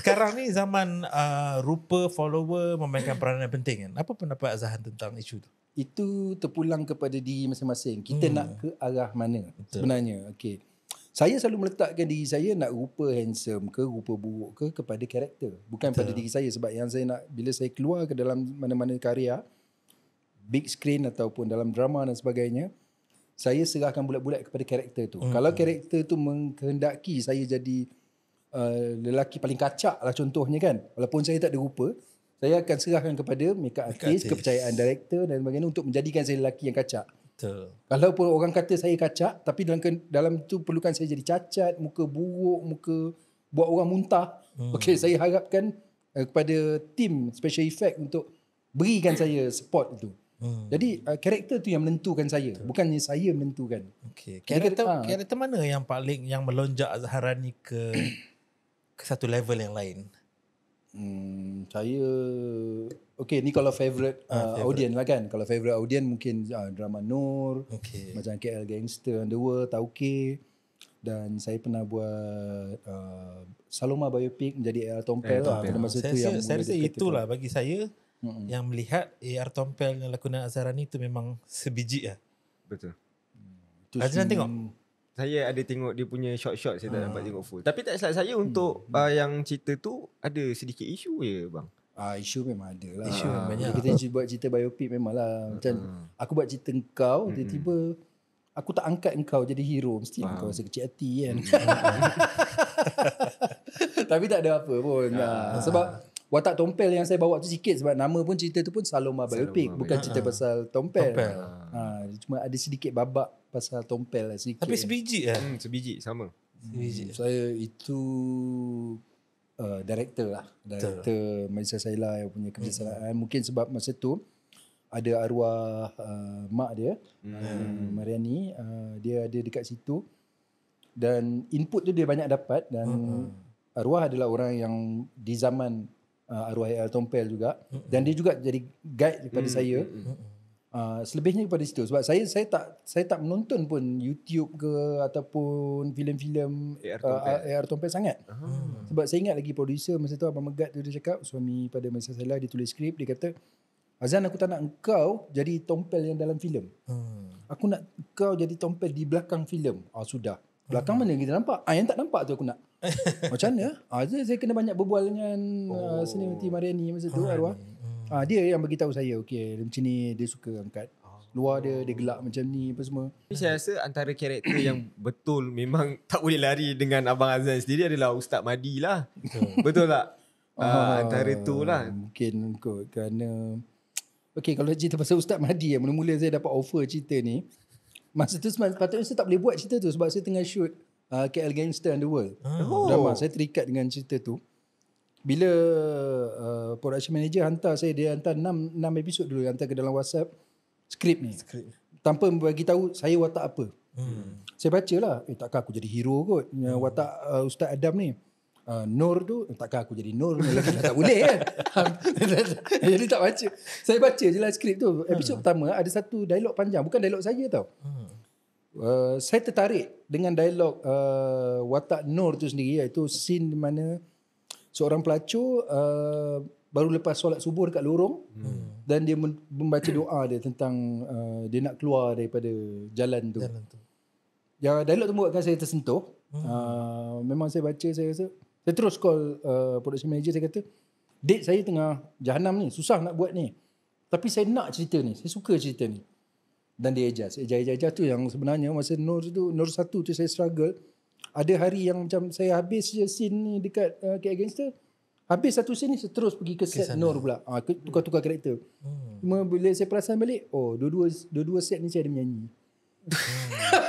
sekarang ni zaman uh, rupa follower memainkan peranan yang penting kan. Apa pendapat Azhan tentang isu tu? Itu terpulang kepada diri masing-masing. Kita hmm. nak ke arah mana Betul. sebenarnya. Okay. Saya selalu meletakkan diri saya nak rupa handsome ke, rupa buruk ke kepada karakter. Bukan Betul. pada diri saya sebab yang saya nak bila saya keluar ke dalam mana-mana karya big screen ataupun dalam drama dan sebagainya saya serahkan bulat-bulat kepada karakter tu. Hmm. Kalau karakter tu mengkehendaki saya jadi uh, lelaki paling kacak lah contohnya kan walaupun saya tak ada rupa saya akan serahkan kepada make up artist, artist kepercayaan director dan sebagainya untuk menjadikan saya lelaki yang kacak Kalau pun orang kata saya kacak tapi dalam ke, dalam tu perlukan saya jadi cacat muka buruk muka buat orang muntah hmm. okey saya harapkan uh, kepada tim special effect untuk berikan saya support itu Hmm. Jadi uh, karakter tu yang menentukan saya Betul. Bukannya saya menentukan okay. Karakter, Jadi, karakter, ha. karakter mana yang paling Yang melonjak Zahrani ke ke satu level yang lain? Hmm, saya Okay ni kalau favorite, ah, uh, favorite. audien lah kan Kalau favorite audience mungkin uh, drama Nur okay. Macam KL Gangster, The World, Tauke Dan saya pernah buat uh, Saloma Biopic menjadi AR Tompel lah Pada masa saya, tu saya, yang saya rasa itulah bagi saya mm-hmm. Yang melihat AR Tompel dengan lakonan Azara ni tu memang sebiji lah Betul Azara hmm. tengok saya ada tengok dia punya shot-shot saya tak uh. dapat tengok full. Tapi tak salah saya hmm, untuk hmm. uh, yang cerita tu ada sedikit isu ya bang. Ah uh, isu memang ada lah. Isu uh, banyak. Kita hmm. buat cerita biopic memanglah hmm. macam uh. aku buat cerita kau uh. tiba-tiba aku tak angkat kau jadi hero mesti uh. kau rasa kecil hati kan. Tapi tak ada apa pun. Uh. Uh. Sebab watak tompel yang saya bawa tu sikit sebab nama pun cerita tu pun Saloma biopic bukan cerita ha. pasal tompel. tompel. Ha. ha cuma ada sedikit babak pasal tompel lah sikit. Tapi sebiji lah. Hmm, sebiji sama. Sebiji. Hmm, saya itu uh, director lah. Director Malaysia Saila yang punya kebiasaan. Hmm. Mungkin sebab masa tu ada arwah uh, mak dia, hmm. uh, Mariani. Uh, dia ada dekat situ. Dan input tu dia banyak dapat. Dan hmm. hmm. arwah adalah orang yang di zaman uh, arwah Al Tompel juga mm-hmm. dan dia juga jadi guide kepada mm-hmm. saya uh, selebihnya kepada situ sebab saya saya tak saya tak menonton pun YouTube ke ataupun filem-filem AR Tompel. Uh, AR Tompel sangat mm-hmm. sebab saya ingat lagi producer masa tu Abang Megat tu dia cakap suami pada masa saya lah dia tulis skrip dia kata Azan aku tak nak engkau jadi tompel yang dalam filem. Hmm. Aku nak kau jadi tompel di belakang filem. Ah sudah. Belakang hmm. mana kita nampak? Ah yang tak nampak tu aku nak. Macam mana? Ah, uh, saya, kena banyak berbual dengan ah, oh. uh, Senyumati Mariani masa tu ah, Arwah. Hmm. Ah, hmm. uh, dia yang bagi tahu saya, okey, macam ni dia suka angkat luar dia dia gelak macam ni apa semua. Tapi saya rasa antara karakter yang betul memang tak boleh lari dengan Abang Azan sendiri adalah Ustaz Madi lah. betul tak? Ah, uh, antara tu lah. Mungkin kot kerana... Okay kalau cerita pasal Ustaz Madi yang mula-mula saya dapat offer cerita ni. Masa tu sepatutnya saya tak boleh buat cerita tu sebab saya tengah shoot uh, uh, ah, KL Gangster and the World. Oh. Drama. Saya terikat dengan cerita tu. Bila uh, production manager hantar saya, dia hantar 6, 6 episod dulu, hantar ke dalam WhatsApp, skrip ni. Skrip. Tanpa bagi tahu saya watak apa. Hmm. Saya baca lah, eh takkan aku jadi hero kot, hmm. watak uh, Ustaz Adam ni. Uh, Nur tu, eh, takkan aku jadi Nur ni, lagi tak boleh kan. jadi tak baca. Saya baca je lah skrip tu. Episod hmm. pertama ada satu dialog panjang, bukan dialog saya tau. Hmm. Uh, saya tertarik dengan dialog uh, watak Nur tu sendiri iaitu scene di mana seorang pelacur uh, baru lepas solat subuh dekat lorong hmm. dan dia membaca doa dia tentang uh, dia nak keluar daripada jalan tu. Jalan tu. Ya dialog tu buatkan saya tersentuh. Hmm. Uh, memang saya baca saya rasa saya terus call uh, production manager saya kata date saya tengah jahanam ni susah nak buat ni tapi saya nak cerita ni saya suka cerita ni dan dia adjust. Ejah, eh, ejah, ejah tu yang sebenarnya masa Nur tu, Nur satu tu saya struggle. Ada hari yang macam saya habis je scene ni dekat uh, Cat Gangster. Habis satu scene ni saya terus pergi ke set Kesana. Nur pula. Ha, tukar-tukar karakter. Hmm. Cuma bila saya perasan balik, oh dua-dua, dua-dua set ni saya ada menyanyi. Hmm.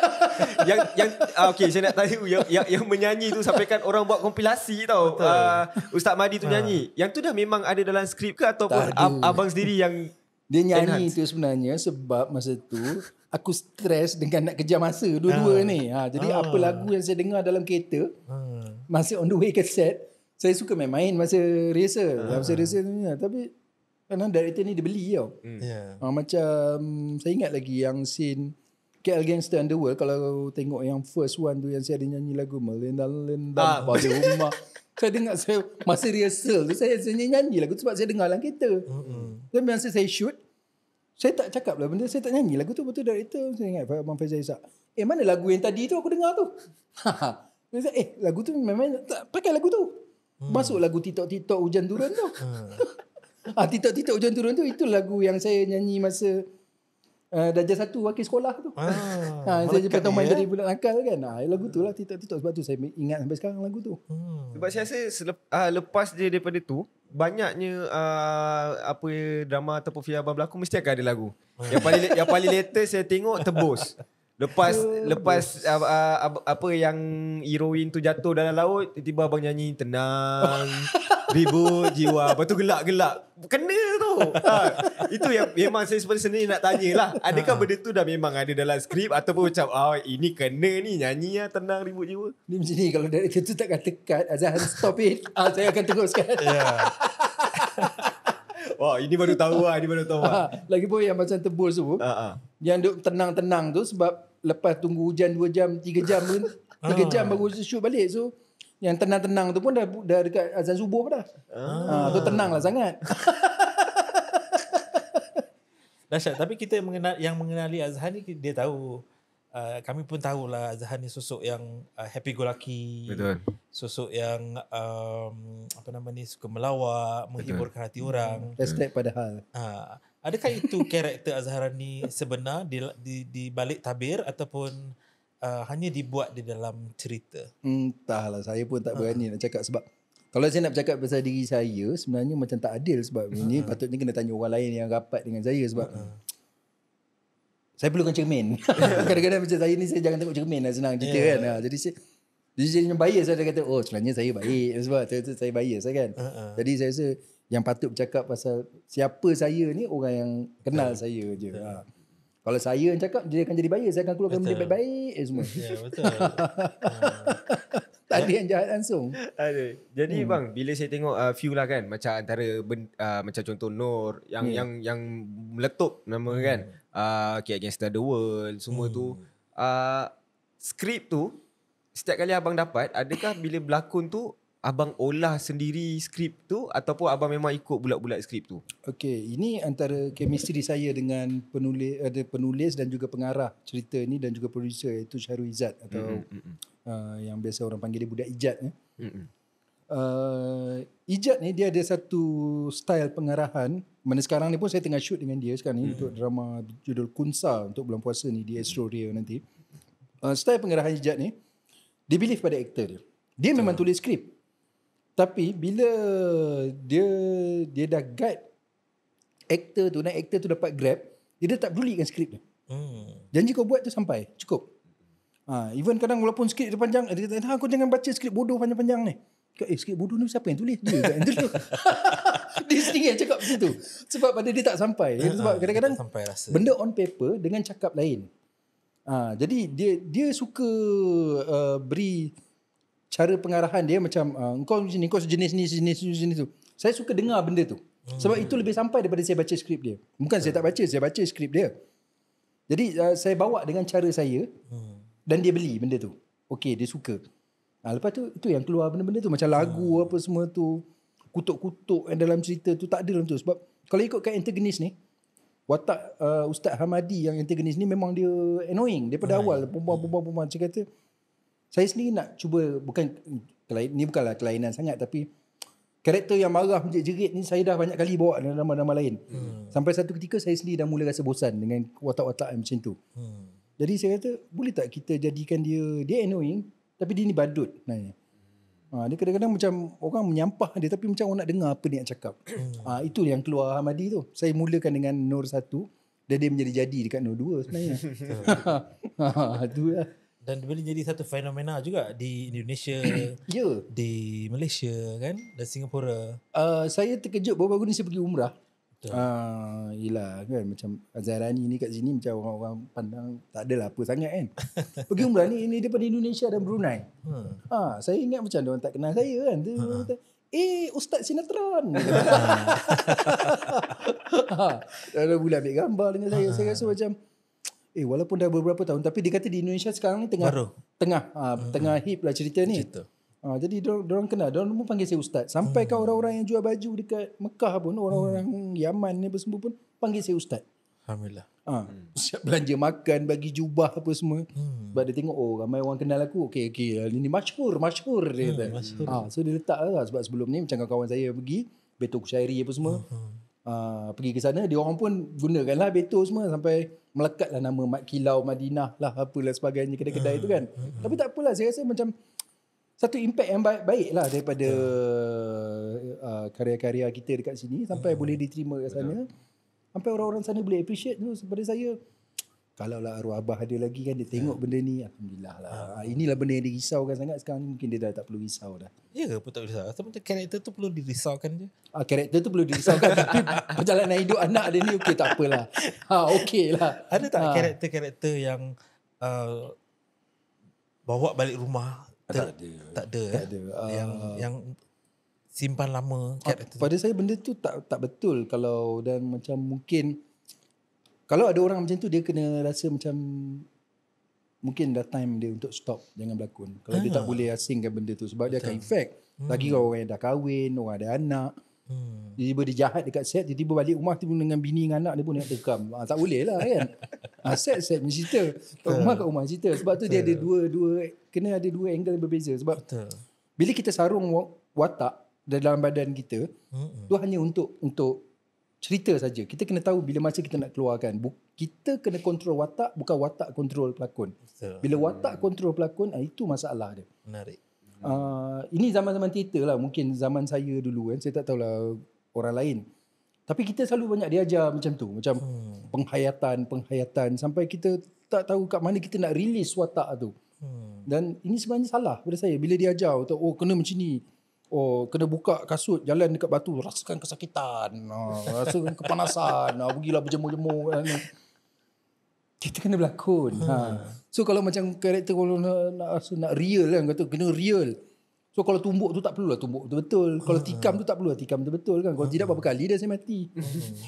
yang yang ah, okey saya nak tahu yang, yang yang menyanyi tu sampai kan orang buat kompilasi tau. Uh, Ustaz Madi tu ha. nyanyi. Yang tu dah memang ada dalam skrip ke ataupun ab- abang sendiri yang dia nyanyi Enhance. tu sebenarnya sebab masa tu aku stres dengan nak kejar masa dua-dua ah. ni. Ha, jadi ah. apa lagu yang saya dengar dalam kereta ah. masa on the way ke set, saya suka main-main masa rasa, Ah. Ha, masa rehearsal ni ha, tapi kan director ni dia beli tau. Hmm. Yeah. Ha, macam saya ingat lagi yang scene KL Gangster Underworld kalau tengok yang first one tu yang saya ada nyanyi lagu Melinda Linda ah. pada rumah. saya dengar saya masa rehearsal tu saya saya nyanyi lagu tu sebab saya dengar dalam kereta. Mm -hmm. Dan masa saya shoot saya tak cakap lah benda saya tak nyanyi lagu tu betul director saya ingat Abang Faizal Isak. Eh mana lagu yang tadi tu aku dengar tu? Ha Eh lagu tu memang tak pakai lagu tu. Mm. Masuk lagu titok titok hujan turun tu. Mm. ah titok tiktok hujan turun tu itu lagu yang saya nyanyi masa Eh, darjah satu wakil sekolah tu. Ha, ha saya jumpa teman dari bulan eh. nakal kan. Ha, lagu tu lah TikTok TikTok sebab tu saya ingat sampai sekarang lagu tu. Hmm. Sebab saya rasa selep, uh, lepas dia daripada tu banyaknya uh, apa drama ataupun filem abang berlaku mesti akan ada lagu. Yang paling yang paling latest saya tengok tebus. Lepas oh, lepas uh, uh, apa yang heroin tu jatuh dalam laut, tiba-tiba abang nyanyi tenang. ribu jiwa. Lepas gelak-gelak. Kena tu. ha. Itu yang memang saya sebenarnya sendiri nak tanya lah. Adakah ha. benda tu dah memang ada dalam skrip ataupun macam oh, ini kena ni nyanyi lah tenang ribu jiwa. Ni macam ni kalau director tu tak kata cut Azhar stop it. ah, saya akan teruskan. Yeah. Wah, wow, ini baru tahu lah, ini baru tahu lah. Ha, Lagipun yang macam tebus tu, uh-huh. Yang duduk tenang-tenang tu sebab lepas tunggu hujan 2 jam, 3 jam pun. 3 ah. jam baru shoot balik. So yang tenang-tenang tu pun dah, dah dekat azan subuh pun dah. Ah. Ha, tu tenang lah sangat. Dahsyat. Tapi kita yang mengenali, yang mengenali Azhan ni dia tahu. Uh, kami pun tahulah Azhan ni sosok yang uh, happy go lucky. Betul. Sosok yang um, apa nama ni suka melawak, menghiburkan hati orang. Respect padahal. Uh, Adakah itu karakter Azharan ni sebenar di, di, di balik tabir ataupun uh, hanya dibuat di dalam cerita? Hmm, entahlah, saya pun tak ha. berani uh-huh. nak cakap sebab kalau saya nak cakap pasal diri saya sebenarnya macam tak adil sebab uh-huh. ini patutnya kena tanya orang lain yang rapat dengan saya sebab uh-huh. saya perlukan cermin. Kadang-kadang macam saya ni saya jangan tengok cermin lah senang cerita yeah. kan. Jadi saya jadi macam bias saya lah. kata oh sebenarnya saya baik sebab tu, tu, saya bias lah kan. Uh-huh. Jadi saya rasa yang patut bercakap pasal siapa saya ni orang yang kenal betul. saya je. Ha. Kalau saya yang cakap dia akan jadi bayar, saya akan keluarkan dia baik-baik eh, semua. Ya betul. tak ada yang jahat langsung. Ada. Jadi hmm. bang, bila saya tengok uh, few lah kan macam antara ben, uh, macam contoh Nur yang yeah. yang yang meletup nama hmm. kan. Ah uh, Against the World semua hmm. tu uh, skrip tu setiap kali abang dapat adakah bila berlakon tu abang olah sendiri skrip tu ataupun abang memang ikut bulat-bulat skrip tu? Okey, ini antara chemistry saya dengan penulis ada eh, penulis dan juga pengarah cerita ni dan juga producer iaitu Syahrul Izzat atau uh, yang biasa orang panggil dia budak Ijat ya. Uh, Ijat ni dia ada satu style pengarahan mana sekarang ni pun saya tengah shoot dengan dia sekarang ni mm-hmm. untuk drama judul Kunsa untuk bulan puasa ni di Astro Rio nanti. Uh, style pengarahan Ijat ni dia believe pada aktor dia. Dia memang tulis skrip tapi bila dia dia dah guide actor tu naik actor tu dapat grab dia dah tak peduli dengan skrip dia hmm. janji kau buat tu sampai cukup ha, even kadang walaupun skrip dia panjang dia kata aku ha, jangan baca skrip bodoh panjang-panjang ni kata, eh skrip bodoh ni siapa yang tulis dia yang tulis dia sendiri yang cakap macam tu sebab pada dia tak sampai ah, dia sebab kadang-kadang benda on paper dengan cakap lain ha, jadi dia dia suka uh, beri cara pengarahan dia macam uh, ah, kau macam ni kau sejenis ni sejenis ni sejenis tu saya suka dengar benda tu sebab itu lebih sampai daripada saya baca skrip dia bukan hmm. saya tak baca saya baca skrip dia jadi uh, saya bawa dengan cara saya hmm. dan dia beli benda tu okey dia suka uh, lepas tu itu yang keluar benda-benda tu macam lagu hmm. apa semua tu kutuk-kutuk yang dalam cerita tu tak ada dalam tu sebab kalau ikut ikutkan antagonis ni watak uh, ustaz Hamadi yang antagonis ni memang dia annoying daripada hmm. awal perempuan-perempuan hmm. kata saya sendiri nak cuba bukan ni bukanlah kelainan sangat tapi karakter yang marah menjerit jerit ni saya dah banyak kali bawa dalam nama-nama lain. Hmm. Sampai satu ketika saya sendiri dah mula rasa bosan dengan watak-watak yang macam tu. Hmm. Jadi saya kata boleh tak kita jadikan dia dia annoying tapi dia ni badut sebenarnya. Hmm. Ha, dia kadang-kadang macam orang menyampah dia tapi macam orang nak dengar apa dia nak cakap. Hmm. Ha, itu yang keluar Hamadi tu. Saya mulakan dengan Nur 1 dan dia menjadi jadi dekat Nur 2 sebenarnya. ha, lah dan boleh jadi satu fenomena juga di Indonesia, yeah. Ya. di Malaysia kan, dan Singapura. Uh, saya terkejut baru-baru ni saya pergi umrah. Ah, yelah kan macam Azharani ni kat sini macam orang-orang pandang tak adalah apa sangat kan. Pergi umrah ni ini daripada Indonesia dan Brunei. Hmm. Ha, saya ingat macam dia orang tak kenal saya kan. Hmm. Tu Eh, Ustaz Sinetron. ha. Dan bulan ambil gambar dengan saya. Ha. Saya rasa ah. macam, Eh walaupun dah beberapa tahun tapi dia kata di Indonesia sekarang ni tengah Baru. tengah uh, hmm. tengah hip lah cerita ni. Cerita. Ha, jadi orang kenal, orang pun panggil saya ustaz. Sampai mm. kan hmm. orang-orang yang jual baju dekat Mekah pun, orang-orang hmm. Yaman ni apa pun panggil saya ustaz. Alhamdulillah. Ha, hmm. Siap belanja makan, bagi jubah apa semua. Hmm. Sebab dia tengok, oh ramai orang kenal aku. Okay, okay. Ini masyur, masyur dia hmm, kata. Masyur. Ha, so dia letak lah. sebab sebelum ni macam kawan saya pergi, betul kusyairi apa semua. Hmm uh, pergi ke sana dia orang pun lah betul semua sampai melekat lah nama Mat Kilau Madinah lah apa lah sebagainya kedai-kedai uh, itu kan uh, tapi tak apalah saya rasa macam satu impak yang baik, baik lah daripada uh, karya-karya kita dekat sini sampai uh, boleh diterima kat sana betul. sampai orang-orang sana boleh appreciate tu sebab saya kalau lah arwah abah ada lagi kan dia tengok ha. benda ni alhamdulillah lah ha. inilah benda yang dirisaukan sangat sekarang ni mungkin dia dah tak perlu risau dah ya pun tak risau sebab tu karakter tu perlu dirisaukan je ha, karakter tu perlu dirisaukan tapi perjalanan hidup anak dia ni okey tak apalah ha Okay lah ada tak ha. karakter-karakter yang uh, bawa balik rumah ter- tak ada tak ada, tak ada. Ya? Uh, yang yang simpan lama ha, pada saya benda tu tak tak betul kalau dan macam mungkin kalau ada orang macam tu dia kena rasa macam mungkin dah time dia untuk stop jangan berlakon kalau ah. dia tak ah. boleh asingkan benda tu sebab Betul. dia akan effect hmm. lagi kalau orang yang dah kahwin orang ada anak hmm. tiba-tiba dia jahat dekat set tiba-tiba balik rumah tiba dengan bini dengan anak dia pun nak tekam eh, ha, ah, tak boleh lah kan ha, set set punya cerita Betul. rumah kat rumah cerita sebab tu Betul. dia ada dua dua kena ada dua angle yang berbeza sebab Betul. bila kita sarung watak dalam badan kita hmm. tu hanya untuk untuk cerita saja. Kita kena tahu bila masa kita nak keluarkan. Kita kena kontrol watak, bukan watak kontrol pelakon. Betul. Bila watak kontrol pelakon, ah, itu masalah dia. Menarik. Uh, ini zaman-zaman teater lah. Mungkin zaman saya dulu kan. Saya tak tahulah orang lain. Tapi kita selalu banyak diajar macam tu. Macam hmm. penghayatan, penghayatan. Sampai kita tak tahu kat mana kita nak release watak tu. Hmm. Dan ini sebenarnya salah pada saya. Bila diajar, oh, oh kena macam ni. Oh, kena buka kasut, jalan dekat batu, rasakan kesakitan. Ha, rasakan kepanasan. Ha, pergilah berjemur-jemur. Kan. Kita kena berlakon. Ha. Hmm. So, kalau macam karakter kalau nak, nak, nak real kan, kata, kena real. So kalau tumbuk tu tak perlu lah, tumbuk tu betul. Kalau hmm. tikam tu tak perlu lah, tikam tu betul kan. Kalau tidak hmm. berapa kali dah saya mati.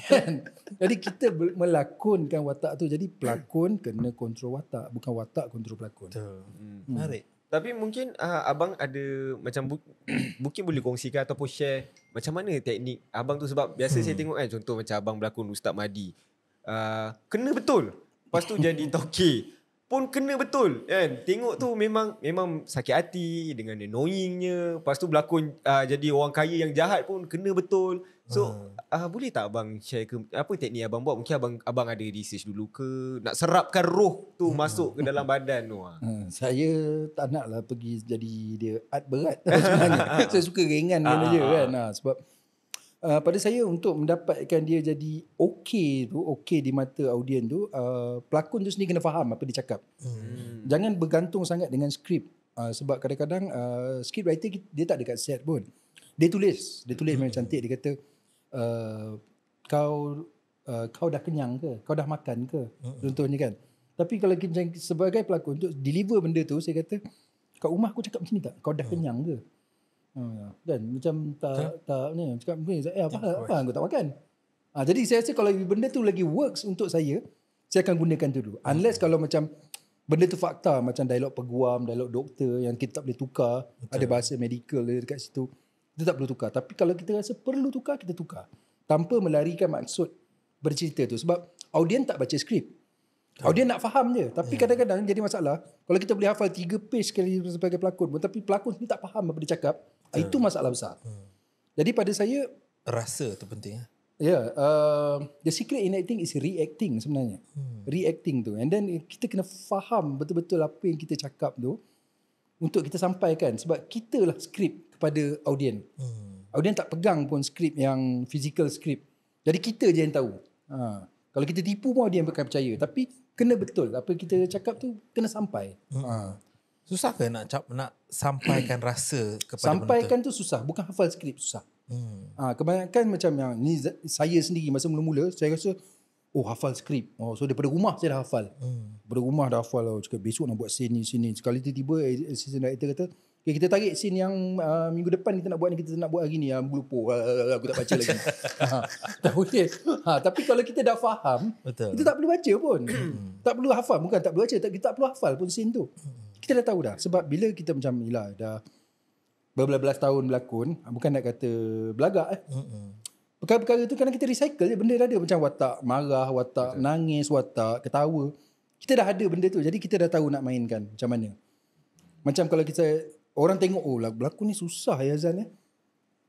Kan? Jadi kita melakonkan watak tu. Jadi pelakon kena kontrol watak. Bukan watak kontrol pelakon. Betul. Hmm. Menarik. Tapi mungkin uh, abang ada macam bu- mungkin boleh kongsikan ataupun share macam mana teknik abang tu sebab biasa hmm. saya tengok kan contoh macam abang berlakon Ustaz Madi. Uh, ah, kena betul. Lepas tu jadi toki pun kena betul kan tengok tu memang memang sakit hati dengan annoyingnya lepas tu berlakon uh, jadi orang kaya yang jahat pun kena betul so uh, boleh tak abang share ke apa teknik abang buat mungkin abang abang ada research dulu ke nak serapkan roh tu hmm. masuk ke dalam badan tu ah. hmm. saya tak naklah pergi jadi dia art berat saya suka ringan dia je kan ha, sebab uh, pada saya untuk mendapatkan dia jadi okey tu okey di mata audien tu uh, pelakon tu sendiri kena faham apa dia cakap hmm. jangan bergantung sangat dengan skrip uh, sebab kadang-kadang uh, skrip writer dia tak dekat set pun dia tulis dia tulis hmm. memang cantik dia kata uh, kau uh, kau dah kenyang ke kau dah makan ke hmm. contohnya kan tapi kalau sebagai pelakon untuk deliver benda tu saya kata kau rumah aku cakap macam ni tak kau dah hmm. kenyang ke Ha, kan macam tak huh? tak ni cakap mungkin eh apa yeah, apa aku tak makan. Ha, jadi saya rasa kalau benda tu lagi works untuk saya, saya akan gunakan dulu. Hmm. Unless kalau macam benda tu fakta macam dialog peguam, dialog doktor yang kita tak boleh tukar, Betul. ada bahasa medical dekat situ, kita tak perlu tukar. Tapi kalau kita rasa perlu tukar, kita tukar. Tanpa melarikan maksud bercerita tu. Sebab audien tak baca skrip. Audien nak faham je. Tapi yeah. kadang-kadang jadi masalah, kalau kita boleh hafal tiga page sekali sebagai pelakon tapi pelakon ni tak faham apa dia cakap, Yeah. Itu masalah besar. Hmm. Jadi pada saya rasa tu penting. Eh? Ya, yeah, uh, the secret in acting is reacting sebenarnya. Hmm. Reacting tu and then kita kena faham betul-betul apa yang kita cakap tu untuk kita sampaikan sebab kita lah skrip kepada audiens. Hmm. Audien tak pegang pun skrip yang physical skrip. Jadi kita je yang tahu. Ha. Kalau kita tipu pun audien akan percaya tapi kena betul apa kita cakap tu kena sampai. Hmm. Ha. Susah ke nak cap, nak sampaikan rasa kepada Sampaikan penonton? tu susah, bukan hafal skrip susah. Hmm. Ha, kebanyakan macam yang ni saya sendiri masa mula-mula saya rasa oh hafal skrip. Oh so daripada rumah saya dah hafal. Hmm. Daripada rumah dah hafal oh, cakap besok nak buat scene ni sini. Sekali tiba-tiba eh, assistant director kata, okay, kita tarik scene yang uh, minggu depan kita nak buat ni kita nak buat hari ni yang lupa uh, aku tak baca lagi." Ha, tak boleh. Ha, tapi kalau kita dah faham, Betul. kita tak perlu baca pun. tak perlu hafal, bukan tak perlu baca, kita tak perlu hafal pun scene tu. Hmm kita dah tahu dah sebab bila kita macam yalah dah berbelas-belas tahun berlakon bukan nak kata belagak eh mm-hmm. perkara tu kadang kita recycle je benda dah ada macam watak marah watak yeah. nangis watak ketawa kita dah ada benda tu jadi kita dah tahu nak mainkan macam mana macam kalau kita orang tengok oh lah, berlakon ni susah ya Azan ya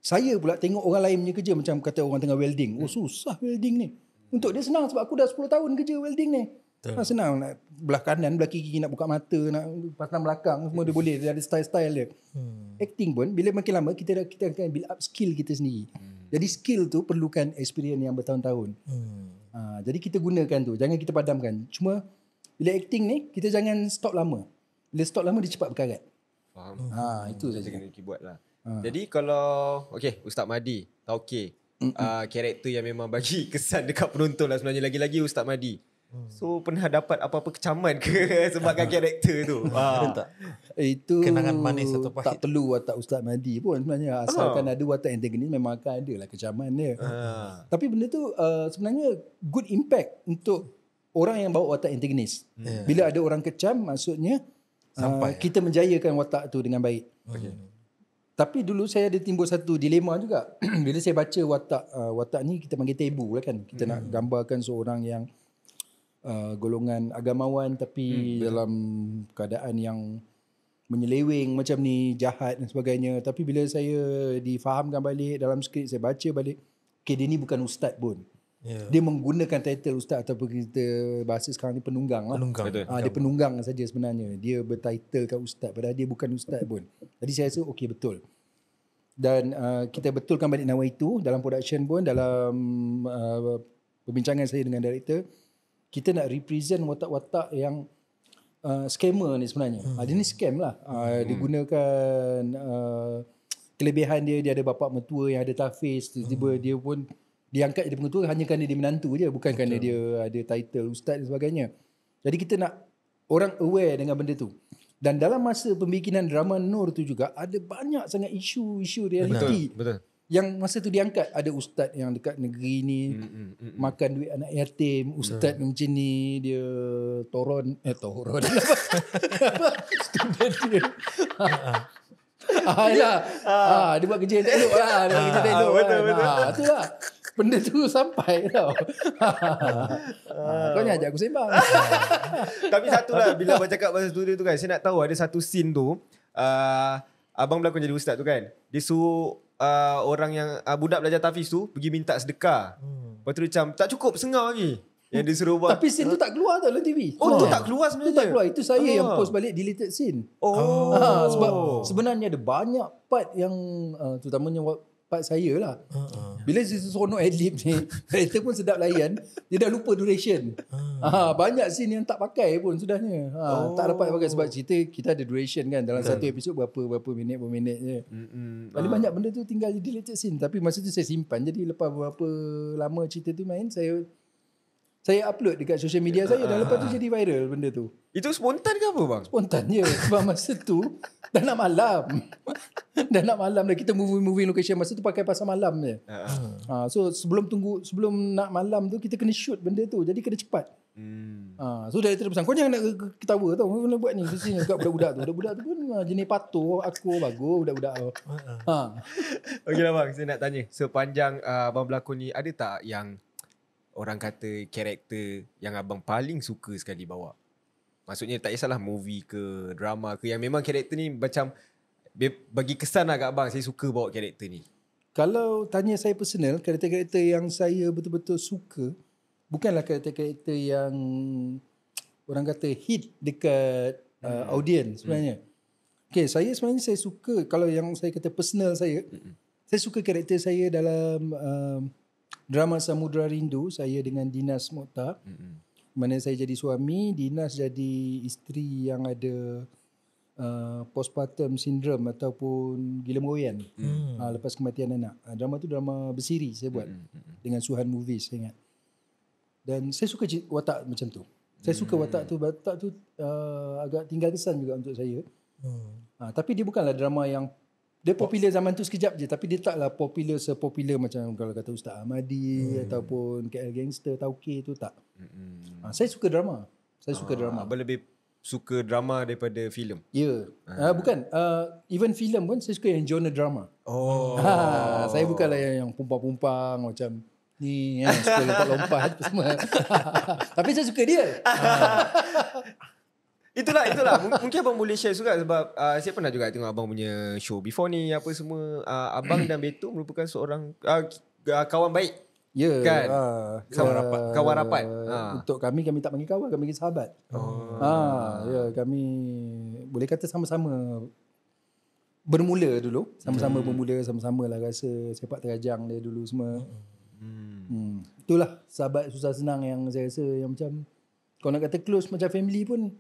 saya pula tengok orang lain punya kerja macam kata orang tengah welding oh hmm. susah welding ni untuk dia senang sebab aku dah 10 tahun kerja welding ni Betul. Ah, senang nak belah kanan, belah kiri nak buka mata, nak pasang belakang semua dia boleh. Dia ada style-style dia. Hmm. Acting pun bila makin lama kita dah, kita akan build up skill kita sendiri. Hmm. Jadi skill tu perlukan experience yang bertahun-tahun. Hmm. Ha, jadi kita gunakan tu. Jangan kita padamkan. Cuma bila acting ni kita jangan stop lama. Bila stop lama dia cepat berkarat. Faham. Ha, itu hmm. saja. Kita buat lah. Ha. Jadi kalau okay Ustaz Madi, tak okey. Uh, karakter yang memang bagi kesan dekat penonton lah sebenarnya lagi-lagi Ustaz Madi. Hmm. So pernah dapat apa-apa kecaman ke sebabkan ah. karakter tu? Ah. tak. Itu kenangan manis atau pahit. Tak perlu watak Ustaz Mahdi pun sebenarnya ah. asalkan ah. ada watak antagonis memang akan ada lah kecaman dia. Ah. Tapi benda tu uh, sebenarnya good impact untuk orang yang bawa watak antagonis. Hmm. Yeah. Bila ada orang kecam maksudnya uh, kita menjayakan watak tu dengan baik. Okay. Tapi dulu saya ada timbul satu dilema juga. Bila saya baca watak uh, watak ni kita panggil tebu lah kan. Kita mm. nak gambarkan seorang yang Uh, golongan agamawan tapi hmm. dalam keadaan yang menyeleweng macam ni jahat dan sebagainya tapi bila saya difahamkan balik dalam skrip saya baca balik okay, dia ni bukan ustaz pun yeah. dia menggunakan title ustaz ataupun kita bahasa sekarang ni penunggang lah penunggang. Ha, dia penunggang saja sebenarnya dia bertitlekan ustaz padahal dia bukan ustaz pun jadi saya rasa okey betul dan uh, kita betulkan balik nama itu dalam production pun dalam uh, perbincangan saya dengan director kita nak represent watak-watak yang uh, scammer ni sebenarnya. Hmm. Uh, dia ni scam lah. Uh, hmm. Dia gunakan uh, kelebihan dia, dia ada bapa metua yang ada tahfiz, tiba-tiba hmm. dia pun diangkat jadi pengetua hanya kerana dia menantu je, bukan kerana dia ada title ustaz dan sebagainya. Jadi kita nak orang aware dengan benda tu. Dan dalam masa pembikinan drama Nur tu juga, ada banyak sangat isu-isu realiti. Betul, betul yang masa tu diangkat ada ustaz yang dekat negeri ni mm, mm, mm, mm. makan duit anak yatim ustaz yeah. macam ni dia toron eh toron apa student dia ah, ya. ah, dia buat kerja yang tak elok lah. Dia buat kerja tak elok. Betul, kan. tu lah. Benda tu sampai tau. Ah, kau ni ajak aku sembang. Tapi satu lah. Bila abang cakap pasal studio tu kan. Saya nak tahu ada satu scene tu. Ah, abang berlakon jadi ustaz tu kan. Dia suruh uh, orang yang uh, budak belajar tahfiz tu pergi minta sedekah. Hmm. Lepas tu macam tak cukup sengau lagi. Yang dia suruh buat. Tapi scene huh? tu tak keluar tau dalam TV. Oh, tu tak keluar sebenarnya. Itu tak keluar. Itu saya ah. yang post balik deleted scene. Oh. Ha, sebab sebenarnya ada banyak part yang uh, terutamanya part saya lah. Uh-huh. Bila si seronok adlib ni, kereta pun sedap layan, dia dah lupa duration. Uh-huh. Ha, banyak scene yang tak pakai pun sudahnya. Ha, oh. Tak dapat pakai sebab cerita kita ada duration kan. Dalam Betul. satu episod berapa berapa minit berapa minit je. Mm-hmm. Uh-huh. banyak benda tu tinggal di deleted scene. Tapi masa tu saya simpan. Jadi lepas berapa lama cerita tu main, saya saya upload dekat social media saya dan lepas tu ah. jadi viral benda tu. Itu spontan ke apa bang? Spontan je. Sebab masa tu dah nak malam. dah nak malam dah kita movie movie location masa tu pakai pasal malam je. Uh. Uh, so sebelum tunggu sebelum nak malam tu kita kena shoot benda tu. Jadi kena cepat. Hmm. Uh, so dari tu kau jangan nak ketawa tau. Kau nak buat ni mesti dekat budak-budak tu. Budak-budak tu pun ah, jenis patuh, aku bagus budak-budak tu. Uh. Okeylah bang, saya nak tanya sepanjang uh, abang berlakon ni ada tak yang orang kata karakter yang abang paling suka sekali bawa? Maksudnya tak kisahlah movie ke drama ke yang memang karakter ni macam bagi kesan agak lah abang saya suka bawa karakter ni. Kalau tanya saya personal, karakter-karakter yang saya betul-betul suka bukanlah karakter-karakter yang orang kata hit dekat uh, hmm. audience hmm. sebenarnya. Hmm. Okay, saya sebenarnya saya suka kalau yang saya kata personal saya, hmm. saya suka karakter saya dalam um, drama Samudra Rindu saya dengan Dinas Mokta. Mm-hmm. Mana saya jadi suami, Dinas jadi isteri yang ada uh, postpartum syndrome ataupun gila moyan mm. uh, lepas kematian anak. Uh, drama tu drama bersiri saya buat mm-hmm. dengan Suhan Movies saya ingat. Dan saya suka watak macam tu. Saya mm. suka watak tu, watak tu uh, agak tinggal kesan juga untuk saya. Mm. Uh, tapi dia bukanlah drama yang dia popular zaman tu sekejap je tapi dia taklah popular sepopular macam kalau kata Ustaz Ahmadi hmm. ataupun KL Gangster ke tu tak. Hmm. Ha, saya suka drama. Saya ha, suka ah, drama. Abang lebih suka drama daripada filem. Ya. Yeah. Ha. Ah, ha, bukan uh, even filem pun saya suka yang genre drama. Oh. Ha, saya bukanlah yang yang pumpang-pumpang macam ni yang eh, suka lompat-lompat semua. tapi saya suka dia. Ha. Itulah itulah M- mungkin abang boleh share juga sebab uh, saya pernah juga tengok abang punya show before ni apa semua uh, abang dan Beto merupakan seorang uh, kawan baik. Ya. Yeah, kan. Uh, kawan rapat. Uh, kawan rapat. Uh, uh. Untuk kami kami tak panggil kawan kami panggil sahabat. Oh. Uh, ya yeah, kami boleh kata sama-sama bermula dulu sama-sama hmm. bermula sama-sama lah rasa sepak terajang dia dulu semua. Hmm. hmm. Itulah sahabat susah senang yang saya rasa yang macam kau nak kata close macam family pun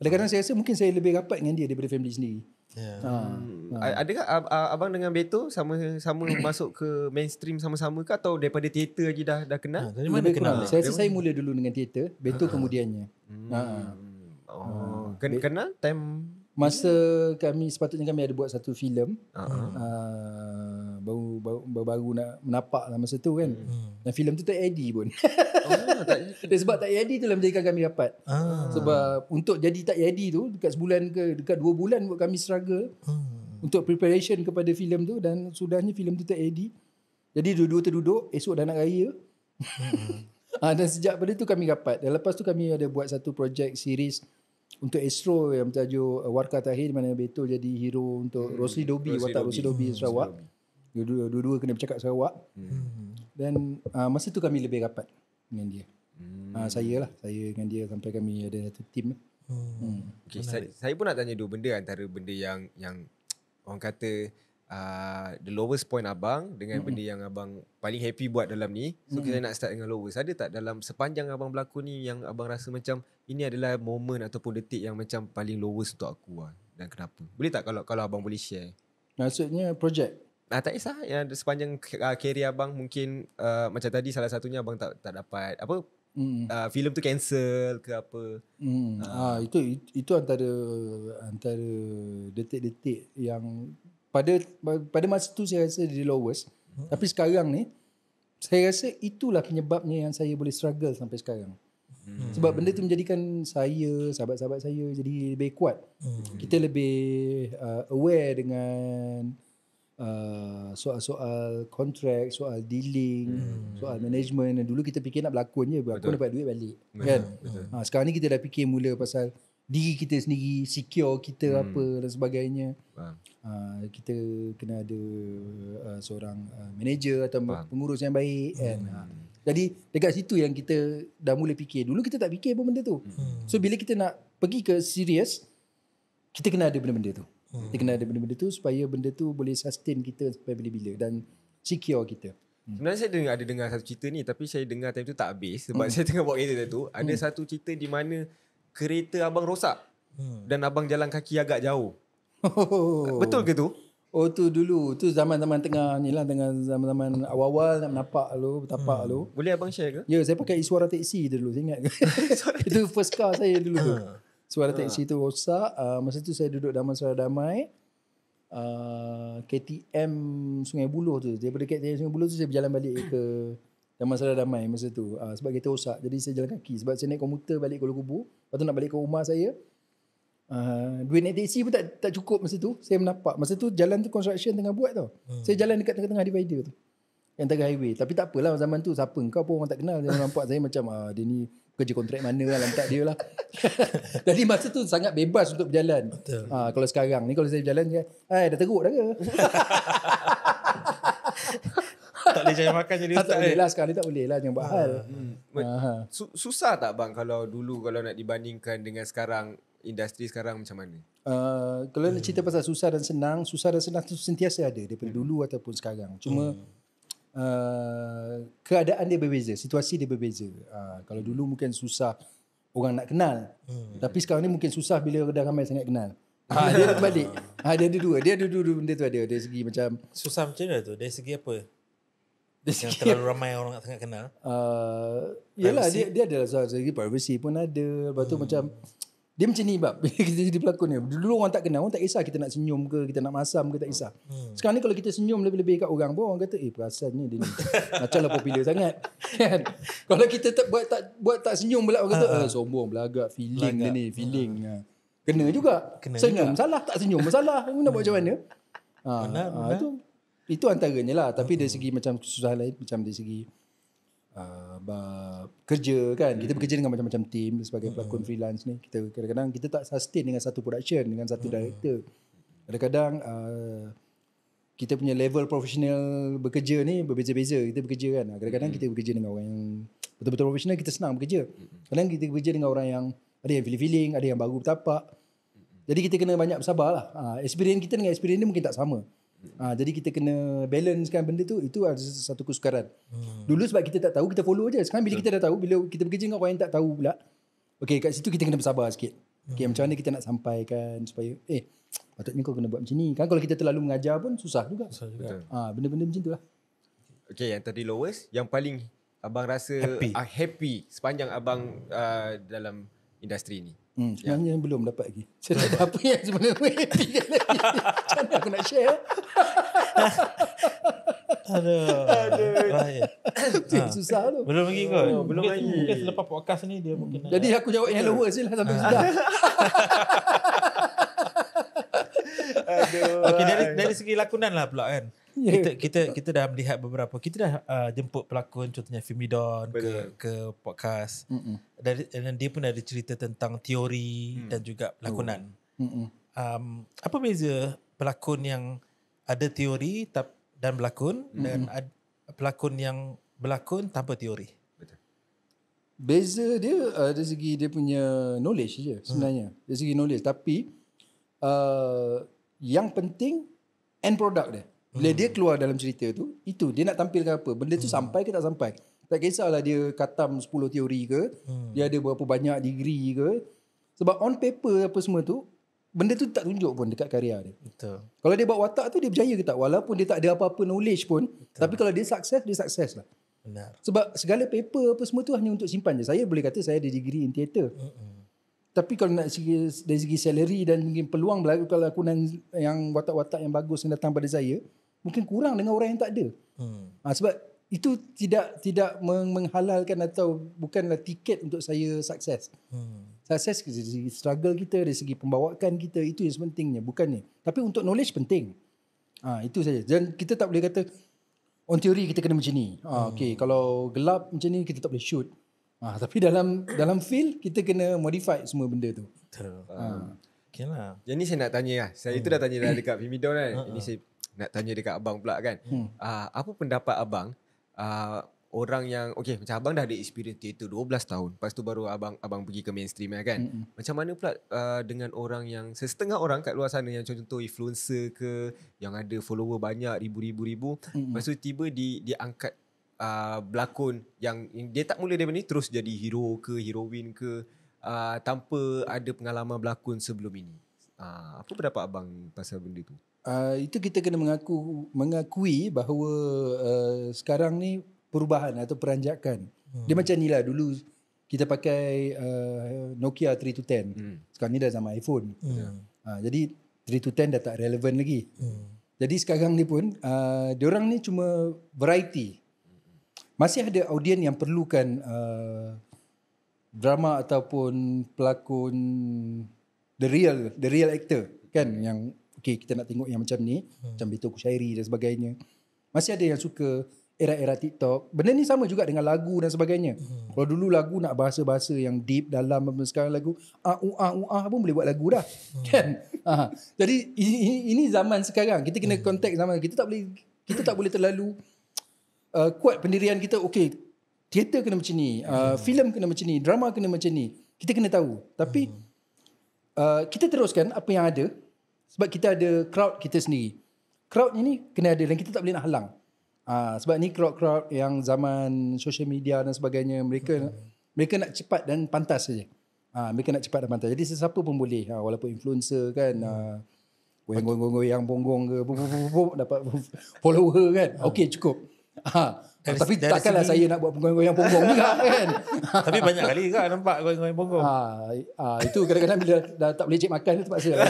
Kadang-kadang saya rasa mungkin saya lebih rapat dengan dia daripada family sendiri. Ya. Yeah. Ha. Hmm. Ha. abang dengan Beto sama-sama masuk ke mainstream sama-sama ke atau daripada teater lagi dah dah kenal? Ha, dari mana lebih kenal? Saya rasa saya mula dulu dengan teater, Beto ha. kemudiannya. Hmm. Ha. Oh, ha. kenal time masa kami sepatutnya kami ada buat satu filem. Ah, ah. Ha. Ha baru-baru nak menapak lah masa tu kan. Hmm. hmm. Dan filem tu tak edit pun. Oh, tak sebab tak edit tu lah menjadikan kami rapat. Ah. Sebab untuk jadi tak edit tu dekat sebulan ke dekat dua bulan buat kami struggle. Hmm. Untuk preparation kepada filem tu dan sudahnya filem tu tak edit. Jadi dua-dua terduduk, esok dah nak raya. Hmm. ah, dan sejak pada tu kami rapat. Dan lepas tu kami ada buat satu projek series untuk Astro yang bertajuk uh, Warka Tahir di mana Betul jadi hero untuk hmm. Rosli Dobby, watak Rosli Dobby hmm, Sarawak. Hmm dua-dua, kena bercakap Sarawak. Hmm. Dan uh, masa tu kami lebih rapat dengan dia. Hmm. Uh, saya lah, saya dengan dia sampai kami ada satu tim. Hmm. Hmm. Okay, saya, saya pun nak tanya dua benda antara benda yang yang orang kata uh, the lowest point abang dengan hmm. benda yang abang paling happy buat dalam ni. So hmm. kita nak start dengan lowest. Ada tak dalam sepanjang abang berlakon ni yang abang rasa macam ini adalah moment ataupun detik yang macam paling lowest untuk aku lah dan kenapa? Boleh tak kalau kalau abang boleh share? Maksudnya projek Ah, tak kisah yang sepanjang uh, ah, career abang mungkin uh, macam tadi salah satunya abang tak tak dapat apa mm. uh, filem tu cancel ke apa. Mm. Uh. Ah itu itu antara antara detik-detik yang pada pada masa tu saya rasa di lowest. Huh? Hmm. Tapi sekarang ni saya rasa itulah penyebabnya yang saya boleh struggle sampai sekarang. Hmm. Sebab benda tu menjadikan saya, sahabat-sahabat saya jadi lebih kuat. Hmm. Kita lebih uh, aware dengan uh, soal-soal kontrak, soal dealing, hmm. soal management. Dulu kita fikir nak berlakon je, berlakon Betul. dapat duit balik. Betul. Kan? Betul. Ha, sekarang ni kita dah fikir mula pasal diri kita sendiri, secure kita hmm. apa dan sebagainya. Uh, kita kena ada uh, seorang uh, manager atau Faham. pengurus yang baik. Kan? Hmm. Kan? Jadi dekat situ yang kita dah mula fikir. Dulu kita tak fikir apa benda tu. Hmm. So bila kita nak pergi ke serius, kita kena ada benda-benda tu. Hmm. Kita kena ada benda-benda tu supaya benda tu boleh sustain kita sampai bila-bila dan secure kita. Hmm. Sebenarnya saya dengar, ada dengar satu cerita ni tapi saya dengar time tu tak habis sebab hmm. saya tengah buat kereta tu. Ada hmm. satu cerita di mana kereta abang rosak hmm. dan abang jalan kaki agak jauh. Oh. Betul ke tu? Oh tu dulu, tu zaman-zaman tengah ni lah, tengah zaman-zaman awal-awal nak menapak lu, bertapak hmm. lu. Boleh abang share ke? Ya, yeah, saya pakai isuara teksi dulu, saya ingat ke? Itu first car saya dulu tu. Ah suara ah. teksi ha. tu rosak uh, ah, masa tu saya duduk Damai Suara Damai uh, ah, KTM Sungai Buloh tu daripada KTM Sungai Buloh tu saya berjalan balik ke Damai Suara Damai masa tu uh, sebab kereta rosak jadi saya jalan kaki sebab saya naik komputer balik ke Lugubu lepas tu nak balik ke rumah saya Uh, duit naik teksi pun tak, tak cukup masa tu Saya menapak Masa tu jalan tu construction tengah buat tau hmm. Saya jalan dekat tengah-tengah divider tu Yang tengah highway Tapi tak apalah zaman tu Siapa kau pun orang tak kenal Saya nampak saya macam ah, Dia ni kerja kontrak mana lah letak dia lah. Jadi masa tu sangat bebas untuk berjalan. Ha, kalau sekarang ni kalau saya berjalan je, hai dah teruk dah ke? tak boleh jangan makan jadi ha, ustaz. Tak boleh eh? lah sekarang ni tak boleh lah jangan buat ha, hal. Hmm. Ha. Susah tak bang kalau dulu kalau nak dibandingkan dengan sekarang industri sekarang macam mana? Uh, kalau hmm. cerita pasal susah dan senang, susah dan senang tu sentiasa ada daripada hmm. dulu ataupun sekarang. Cuma hmm uh, keadaan dia berbeza, situasi dia berbeza. Uh, kalau dulu mungkin susah orang nak kenal. Hmm. Tapi sekarang ni mungkin susah bila dah ramai sangat kenal. Ha, dia ada ya. balik. Ha, dia ada dua. Dia ada dua, dua benda tu ada. Dari segi macam... Susah macam mana tu? Dari segi apa? Dari segi... Yang terlalu ramai orang nak sangat kenal? Uh, yelah, dia, dia ada. Dari segi privacy pun ada. Lepas tu hmm. macam... Dia macam ni bab bila kita jadi pelakon ni. Dulu orang tak kenal, orang tak kisah kita nak senyum ke, kita nak masam ke, tak kisah. Hmm. Sekarang ni kalau kita senyum lebih-lebih kat orang pun orang kata, "Eh, perasaan ni dia ni macam lah popular sangat." Kan? kalau kita tak buat tak buat tak senyum pula orang kata, "Ah, sombong belagak, feeling belagak. dia ni, ha, feeling." Ha. Kena juga. Kena senyum juga. salah tak senyum masalah. Kau nak buat macam mana? Ha, benar, ha, benar. Itu, itu antaranya lah. Tapi uh dari segi macam susah lain, macam dari segi uh, uh, kerja kan kita bekerja dengan macam-macam team sebagai pelakon hmm. freelance ni kita kadang-kadang kita tak sustain dengan satu production dengan satu hmm. director kadang-kadang uh, kita punya level profesional bekerja ni berbeza-beza kita bekerja kan kadang-kadang hmm. kita bekerja dengan orang yang betul-betul profesional kita senang bekerja kadang kita bekerja dengan orang yang ada yang feeling-feeling ada yang baru bertapak jadi kita kena banyak bersabarlah uh, experience kita dengan experience dia mungkin tak sama Ha, jadi kita kena balance kan benda tu itu ada satu kesukaran. Hmm. Dulu sebab kita tak tahu kita follow aja. Sekarang bila kita dah tahu bila kita bekerja dengan orang yang tak tahu pula. Okey kat situ kita kena bersabar sikit. Okey hmm. macam mana kita nak sampaikan supaya eh patutnya kau kena buat macam ni. Kan kalau kita terlalu mengajar pun susah juga. Susah juga. Ha, benda-benda macam itulah. Okey yang tadi lowest yang paling abang rasa happy, uh, happy sepanjang abang uh, dalam industri ni. Hmm, yang ya. belum dapat lagi. Saya tak tahu apa yang sebenarnya lagi. Macam aku nak share? Aduh. Aduh. Ha. Susah tu. Belum lagi kot. Oh, belum lagi. Mungkin selepas podcast ni dia mungkin. Hmm. Jadi aku jawab yang lower sih lah sampai sudah. Aduh. Okay, dari, dari segi lakonan lah pula kan. Yeah. Kita, kita kita dah melihat beberapa. Kita dah uh, jemput pelakon contohnya Fimidon ke ke podcast. Mm dari dan dia pun ada cerita tentang teori hmm. dan juga pelakonan. Oh. Um, apa beza pelakon yang ada teori tap, dan berlakon hmm. dan ad, pelakon yang berlakon tanpa teori? Beza dia uh, dari segi dia punya knowledge saja hmm. sebenarnya. Hmm. Dari segi knowledge tapi uh, yang penting end product dia. Bila hmm. dia keluar dalam cerita tu, itu dia nak tampilkan apa? Benda tu hmm. sampai ke tak sampai? tak kisahlah dia katam 10 teori ke hmm. dia ada berapa banyak degree ke sebab on paper apa semua tu benda tu tak tunjuk pun dekat karya dia betul kalau dia buat watak tu dia berjaya ke tak walaupun dia tak ada apa-apa knowledge pun betul. tapi kalau dia sukses dia sukses lah benar sebab segala paper apa semua tu hanya untuk simpan je saya boleh kata saya ada degree in theater Mm-mm. tapi kalau nak segi, dari segi salary dan mungkin peluang berlaku kalau aku dan yang watak-watak yang bagus yang datang pada saya mungkin kurang dengan orang yang tak ada hmm. ha, sebab itu tidak tidak menghalalkan atau bukanlah tiket untuk saya sukses. Hmm. Sukses dari segi struggle kita, dari segi pembawaan kita, itu yang sepentingnya. Bukan ni. Tapi untuk knowledge penting. Ha, itu saja. Dan kita tak boleh kata, on theory kita kena macam ni. Ha, hmm. okay, kalau gelap macam ni, kita tak boleh shoot. Ha, tapi dalam dalam feel, kita kena modify semua benda tu. Betul. Ha. Okay lah. Yang ni saya nak tanya lah. Saya hmm. itu dah tanya dah dekat Vimidon kan. Ha, ha. Ini saya nak tanya dekat abang pula kan. Hmm. Uh, apa pendapat abang uh, orang yang okey macam abang dah ada experience itu 12 tahun lepas tu baru abang abang pergi ke mainstream ya kan mm-hmm. macam mana pula uh, dengan orang yang setengah orang kat luar sana yang contoh influencer ke yang ada follower banyak ribu-ribu ribu lepas tu tiba di diangkat uh, ah, berlakon yang dia tak mula dari ni terus jadi hero ke heroine ke uh, tanpa ada pengalaman berlakon sebelum ini uh, apa pendapat abang pasal benda tu Ah, itu kita kena mengaku mengakui bahawa uh, sekarang ni perubahan atau peranjakan. Hmm. Dia macam inilah dulu kita pakai uh, Nokia 3210. Hmm. Sekarang ni dah sama iPhone. Hmm. Uh, jadi 3210 dah tak relevan lagi. Hmm. Jadi sekarang ni pun uh, diorang ni cuma variety. Masih ada audien yang perlukan uh, drama ataupun pelakon the real the real actor kan yang okay kita nak tengok yang macam ni hmm. macam betul kusyairi dan sebagainya masih ada yang suka era-era TikTok benda ni sama juga dengan lagu dan sebagainya hmm. kalau dulu lagu nak bahasa-bahasa yang deep dalam sekarang lagu a-u ah, uh, a-u ah, uh, a ah, pun boleh buat lagu dah hmm. kan ha. jadi ini, ini zaman sekarang kita kena konteks hmm. zaman kita tak boleh kita tak boleh terlalu uh, kuat pendirian kita okay teater kena macam ni uh, hmm. filem kena macam ni drama kena macam ni kita kena tahu tapi hmm. uh, kita teruskan apa yang ada sebab kita ada crowd kita sendiri. Crowd ni kena ada dan kita tak boleh nak halang. Ha, sebab ni crowd-crowd yang zaman social media dan sebagainya, mereka hmm. mereka nak cepat dan pantas saja. Ha, mereka nak cepat dan pantas. Jadi sesiapa pun boleh. Ha, walaupun influencer kan, goyang-goyang hmm. ha, yang bonggong ke, bum, bum, bum, bum, bum, dapat follower kan. Hmm. Okey, cukup. Ha, dari, tapi dari takkanlah sini. saya nak buat goyang-goyang bonggong juga kan. tapi banyak kali kan nampak goyang-goyang bonggong. Ha, itu kadang-kadang bila dah, dah tak boleh cek makan, terpaksa.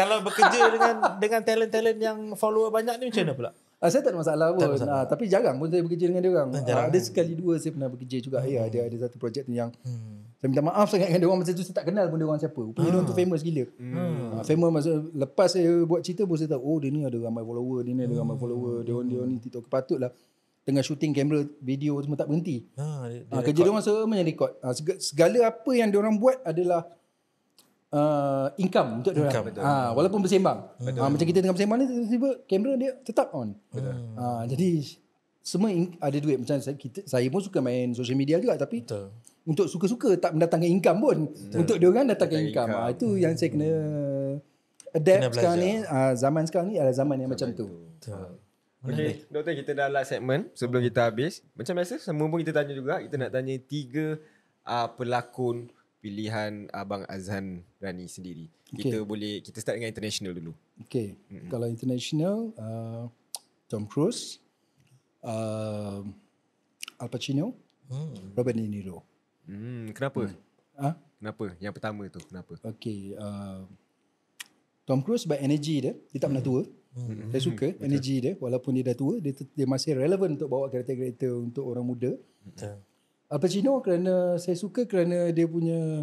kalau bekerja dengan dengan talent-talent yang follower banyak ni macam mana pula? Uh, saya tak ada masalah pun. Masalah. Uh, tapi jarang pun saya bekerja dengan dia orang. Uh, ada sekali dua saya pernah bekerja juga. Ya, hmm. Ya, ada ada satu projek tu yang hmm. saya minta maaf sangat dengan dia orang masa tu saya tak kenal pun dia orang siapa. Rupanya hmm. dia orang tu famous gila. Hmm. Uh, famous masa lepas saya buat cerita pun saya tahu oh dia ni ada ramai follower, dia ni ada ramai hmm. follower, dia orang dia ni TikTok patutlah tengah shooting kamera video semua tak berhenti. Ha, dia, dia ha, kerja dia orang semua yang record. segala apa yang dia orang buat adalah uh, income untuk dia. Ah ha, walaupun bersembang. Ha, macam kita tengah bersembang ni tiba-tiba kamera dia tetap on. Ha, jadi semua ada duit macam saya kita, saya pun suka main social media juga tapi Betul. untuk suka-suka tak mendatangkan income pun. Betul. Untuk dia orang datangkan Betul. income. income. Ha, itu hmm. yang saya kena adapt kena sekarang ni uh, zaman sekarang ni adalah zaman yang zaman macam tu. Betul. Okay, doktor kita dah last segment sebelum kita habis. Macam biasa semua pun kita tanya juga kita nak tanya tiga uh, pelakon pilihan abang Azhan Rani sendiri. Okay. Kita boleh kita start dengan international dulu. Okey. Mm-hmm. Kalau international uh, Tom Cruise, uh, Al Pacino, hmm. Robert De Niro. Hmm, kenapa? Hmm. Ah? Ha? Kenapa? Yang pertama tu kenapa? Okey. Uh, Tom Cruise by energy dia, dia tak hmm. pernah tua. Hmm. Saya suka hmm. energy dia walaupun dia dah tua, dia, dia masih relevant untuk bawa kereta-kereta untuk orang muda. Hmm. Al ah, Pacino kerana saya suka kerana dia punya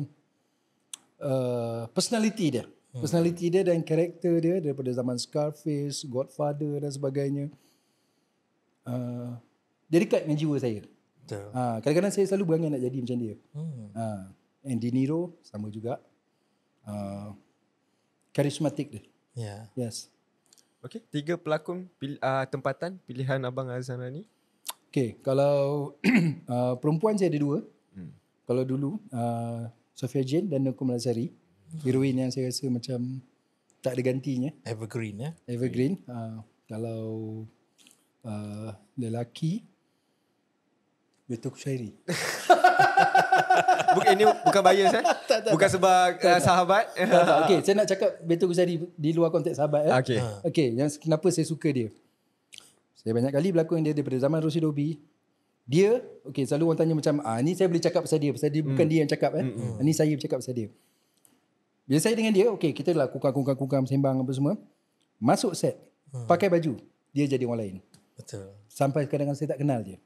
uh, personality dia. Hmm. Personality dia dan karakter dia daripada zaman Scarface, Godfather dan sebagainya. Uh, dia dekat dengan jiwa saya. Ha, kadang-kadang saya selalu berangan nak jadi macam dia. Hmm. Ha, and De Niro sama juga. Uh, karismatik dia. Yeah. Yes. Okay, tiga pelakon pil- uh, tempatan pilihan Abang Azan ni. Okay, kalau uh, perempuan saya ada dua. Hmm. Kalau dulu, uh, Sofia Jane dan Nukum Lazari. Heroin yang saya rasa macam tak ada gantinya. Evergreen, ya? Eh? Evergreen. Uh, kalau uh, lelaki, Betul Kusairi. bukan ini bukan bias eh? Tak, bukan sebab tak, uh, sahabat. Tak, tak. Okey, saya nak cakap Betul Kusairi di luar konteks sahabat eh. Okay. Okay, yang kenapa saya suka dia? Dia banyak kali berlaku dengan dia daripada zaman Rosie Dobi. Dia, okay, selalu orang tanya macam, ah, ni saya boleh cakap pasal dia, pasal dia hmm. bukan dia yang cakap. Eh. Hmm. Ini hmm. saya bercakap pasal dia. Bila saya dengan dia, okay, kita lah kukang-kukang-kukang, sembang apa semua. Masuk set, hmm. pakai baju, dia jadi orang lain. Betul. Sampai kadang-kadang saya tak kenal dia.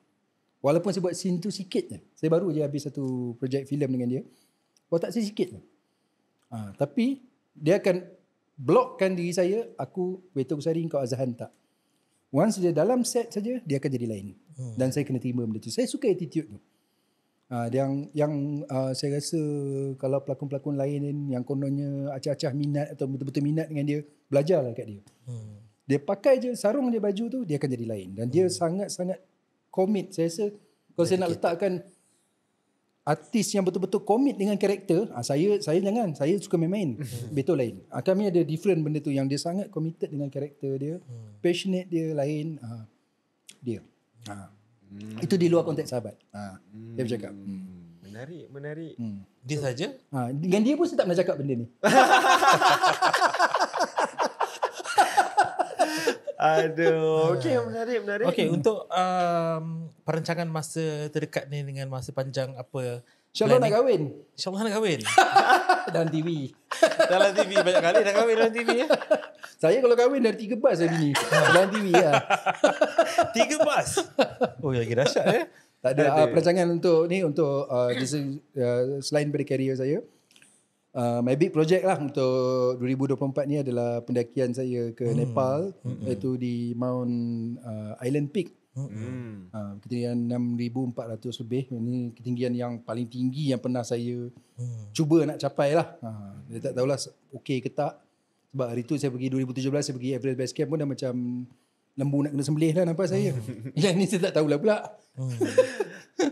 Walaupun saya buat scene tu sikit je. Saya baru je habis satu projek filem dengan dia. Buat tak saya sikit je. Ha, tapi, dia akan blokkan diri saya, aku, Beto Kusari, kau Azhan tak? Once dia dalam set saja dia akan jadi lain. Hmm. Dan saya kena terima benda tu. Saya suka attitude tu. Uh, yang yang uh, saya rasa kalau pelakon-pelakon lain yang kononnya acah-acah minat atau betul-betul minat dengan dia, belajarlah kat dia. Hmm. Dia pakai je sarung dia baju tu, dia akan jadi lain. Dan hmm. dia sangat-sangat komit. Saya rasa kalau saya nak letakkan artis yang betul-betul commit dengan karakter ha, saya saya jangan saya suka main-main betul lain ha, kami ada different benda tu yang dia sangat komited dengan karakter dia hmm. passionate dia lain ha, dia ha. Hmm. itu di luar konteks sahabat ha, hmm. dia bercakap hmm. menarik menarik hmm. dia saja ha, dengan dia pun saya tak nak cakap benda ni Aduh. Okey, menarik, menarik. Okey, untuk um, perancangan masa terdekat ni dengan masa panjang apa? InsyaAllah nak kahwin. InsyaAllah nak kahwin. dalam TV. dalam TV. Banyak kali nak kahwin dalam TV. Ya? Saya kalau kahwin dari tiga bas hari ni. dalam TV. Ya. tiga bas? Oh, ya lagi dahsyat. Eh? Tak ada, ada. Uh, ah, perancangan untuk ni untuk uh, selain daripada saya uh, my big project lah untuk 2024 ni adalah pendakian saya ke hmm. Nepal hmm. iaitu di Mount uh, Island Peak. Hmm. Uh, ketinggian 6400 lebih ini ketinggian yang paling tinggi yang pernah saya hmm. cuba nak capai lah. Uh, saya tak tahulah okey ke tak sebab hari tu saya pergi 2017 saya pergi Everest Base Camp pun dah macam lembu nak kena sembelih lah nampak saya. Yang ni saya tak lah, pula. Hmm.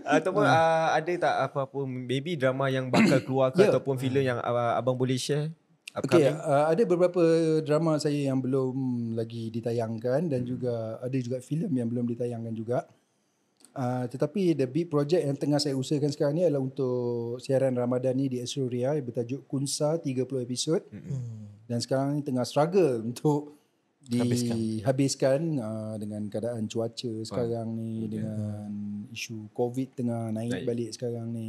ataupun hmm. uh, ada tak apa-apa baby drama yang bakal keluar ke yeah. ataupun filem yang uh, abang boleh share? Upcoming? Okay, uh, ada beberapa drama saya yang belum lagi ditayangkan dan hmm. juga ada juga filem yang belum ditayangkan juga. Uh, tetapi the big project yang tengah saya usahakan sekarang ni adalah untuk siaran Ramadan ni di Astro Ria bertajuk Kunsa 30 episod. Hmm. Dan sekarang ni tengah struggle untuk dihabiskan uh, dengan keadaan cuaca sekarang ni okay. dengan isu covid tengah naik right. balik sekarang ni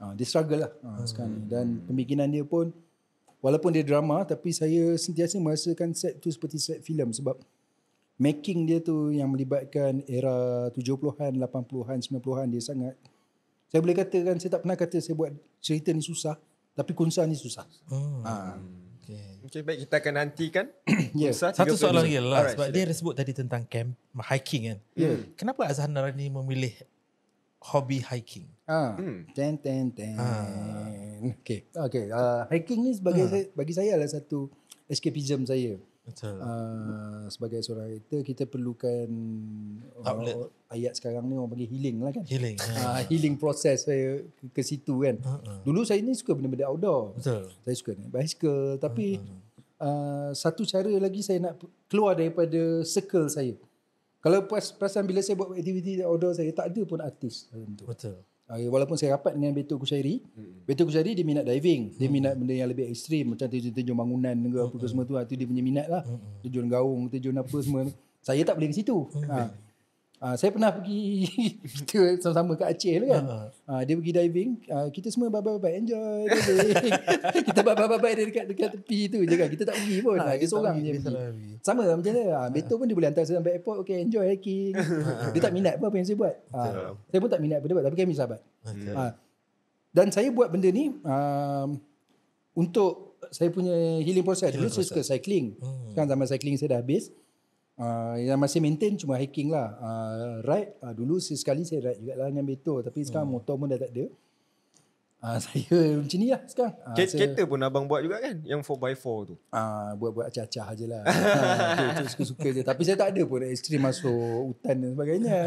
uh, dia struggle lah uh, hmm. sekarang ni dan hmm. pembikinan dia pun walaupun dia drama tapi saya sentiasa merasakan set tu seperti set filem sebab making dia tu yang melibatkan era 70-an 80-an 90-an dia sangat saya boleh katakan saya tak pernah kata saya buat cerita ni susah tapi kunsa ni susah hmm. uh. Okay. okay, baik kita akan nantikan. yeah. Satu soalan lagi lah right, sebab sedang. dia sebut tadi tentang camp hiking kan. Yeah. Kenapa Azhar Narani memilih hobi hiking? Ah. Hmm. Ten ten ten. Ah. Okay. Okay, uh, ah, hiking ni sebagai ah. bagi saya adalah satu escapism saya. Betul. Uh, sebagai seorang writer kita perlukan Outlet. ayat sekarang ni orang panggil healing lah kan. Healing. Uh, healing proses saya ke, ke situ kan. Uh-uh. Dulu saya ni suka benda-benda outdoor. Betul. Saya suka naik bicycle tapi uh-uh. uh, satu cara lagi saya nak keluar daripada circle saya. Kalau perasan bila saya buat aktiviti outdoor saya tak ada pun artis. Betul. Uh, walaupun saya rapat dengan Betul Kusairi, hmm. Betul Kusairi dia minat diving. Hmm. Dia minat benda yang lebih ekstrim macam terjun-terjun bangunan ke apa hmm. semua tu. Itu ah, dia punya minat lah. Hmm. Terjun gaung, terjun apa semua. saya tak boleh ke situ. Hmm. Ha. Uh, saya pernah pergi kita sama-sama kat Aceh lah kan. Uh-huh. Uh, dia pergi diving, uh, kita semua bye-bye enjoy diving. kita bye-bye dekat dekat tepi tu je kan. Kita tak pergi pun. Ha, dia seorang je Sama lah macam dia. Uh, Beto pun dia boleh hantar saya sampai airport, okay enjoy hiking. Dia tak minat pun apa yang saya buat. Uh, saya pun tak minat pun dia tapi kami sahabat. Uh, dan saya buat benda ni um, untuk saya punya healing process. Dulu saya suka cycling. Hmm. Sekarang zaman cycling saya dah habis. Uh, yang masih maintain cuma hiking lah. Uh, ride, uh, dulu sekali saya ride juga lah dengan betul. Tapi sekarang hmm. motor pun dah tak ada. Uh, saya macam ni lah sekarang. Uh, K- saya, pun abang buat juga kan? Yang 4x4 tu. Uh, buat-buat acah-acah je lah. Itu uh, suka-suka je. Tapi saya tak ada pun ekstrim masuk hutan dan sebagainya.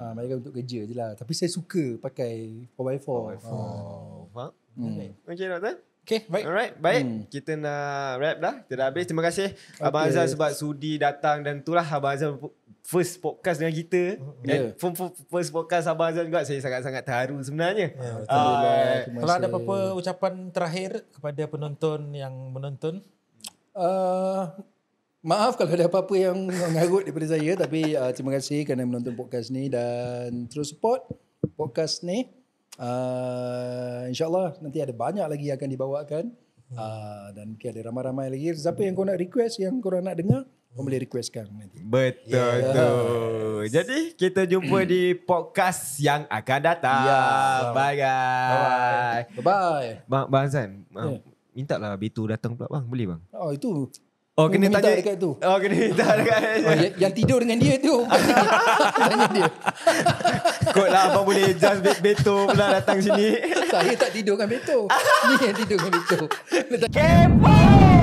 Uh, mereka untuk kerja je lah. Tapi saya suka pakai 4x4. 4x4. Oh, faham? Hmm. Okay, doktor. Okay, Okay, baik. Alright, baik. Hmm. Kita nak wrap dah. Kita dah habis. Terima kasih okay. Abang Azal sebab sudi datang dan itulah Abang Azal first podcast dengan kita. Yeah. Oh, And ya. first podcast Abang Azal juga saya sangat-sangat terharu sebenarnya. Yeah, ya, uh, ah, kalau ada apa-apa ucapan terakhir kepada penonton yang menonton? Uh, maaf kalau ada apa-apa yang mengarut daripada saya tapi uh, terima kasih kerana menonton podcast ni dan terus support podcast ni. Uh, InsyaAllah nanti ada banyak lagi yang akan dibawakan. Uh, dan mungkin ada ramai-ramai lagi. Siapa yang kau nak request, yang kau nak dengar, korang boleh requestkan nanti. Betul yeah. tu. Jadi kita jumpa di podcast yang akan datang. Yeah. Ya, Bye guys. Bye-bye. Bang, bang Zain, yeah. minta lah b datang pula bang. Boleh bang? Oh itu Oh, kena tanya dekat tu. Oh, kena tanya dekat oh, yang, yang tidur dengan dia tu. tanya dia. Kot lah, abang boleh just beto pula datang sini. Saya tak tidur dengan beto. Ni yang tidur dengan beto. Kepo!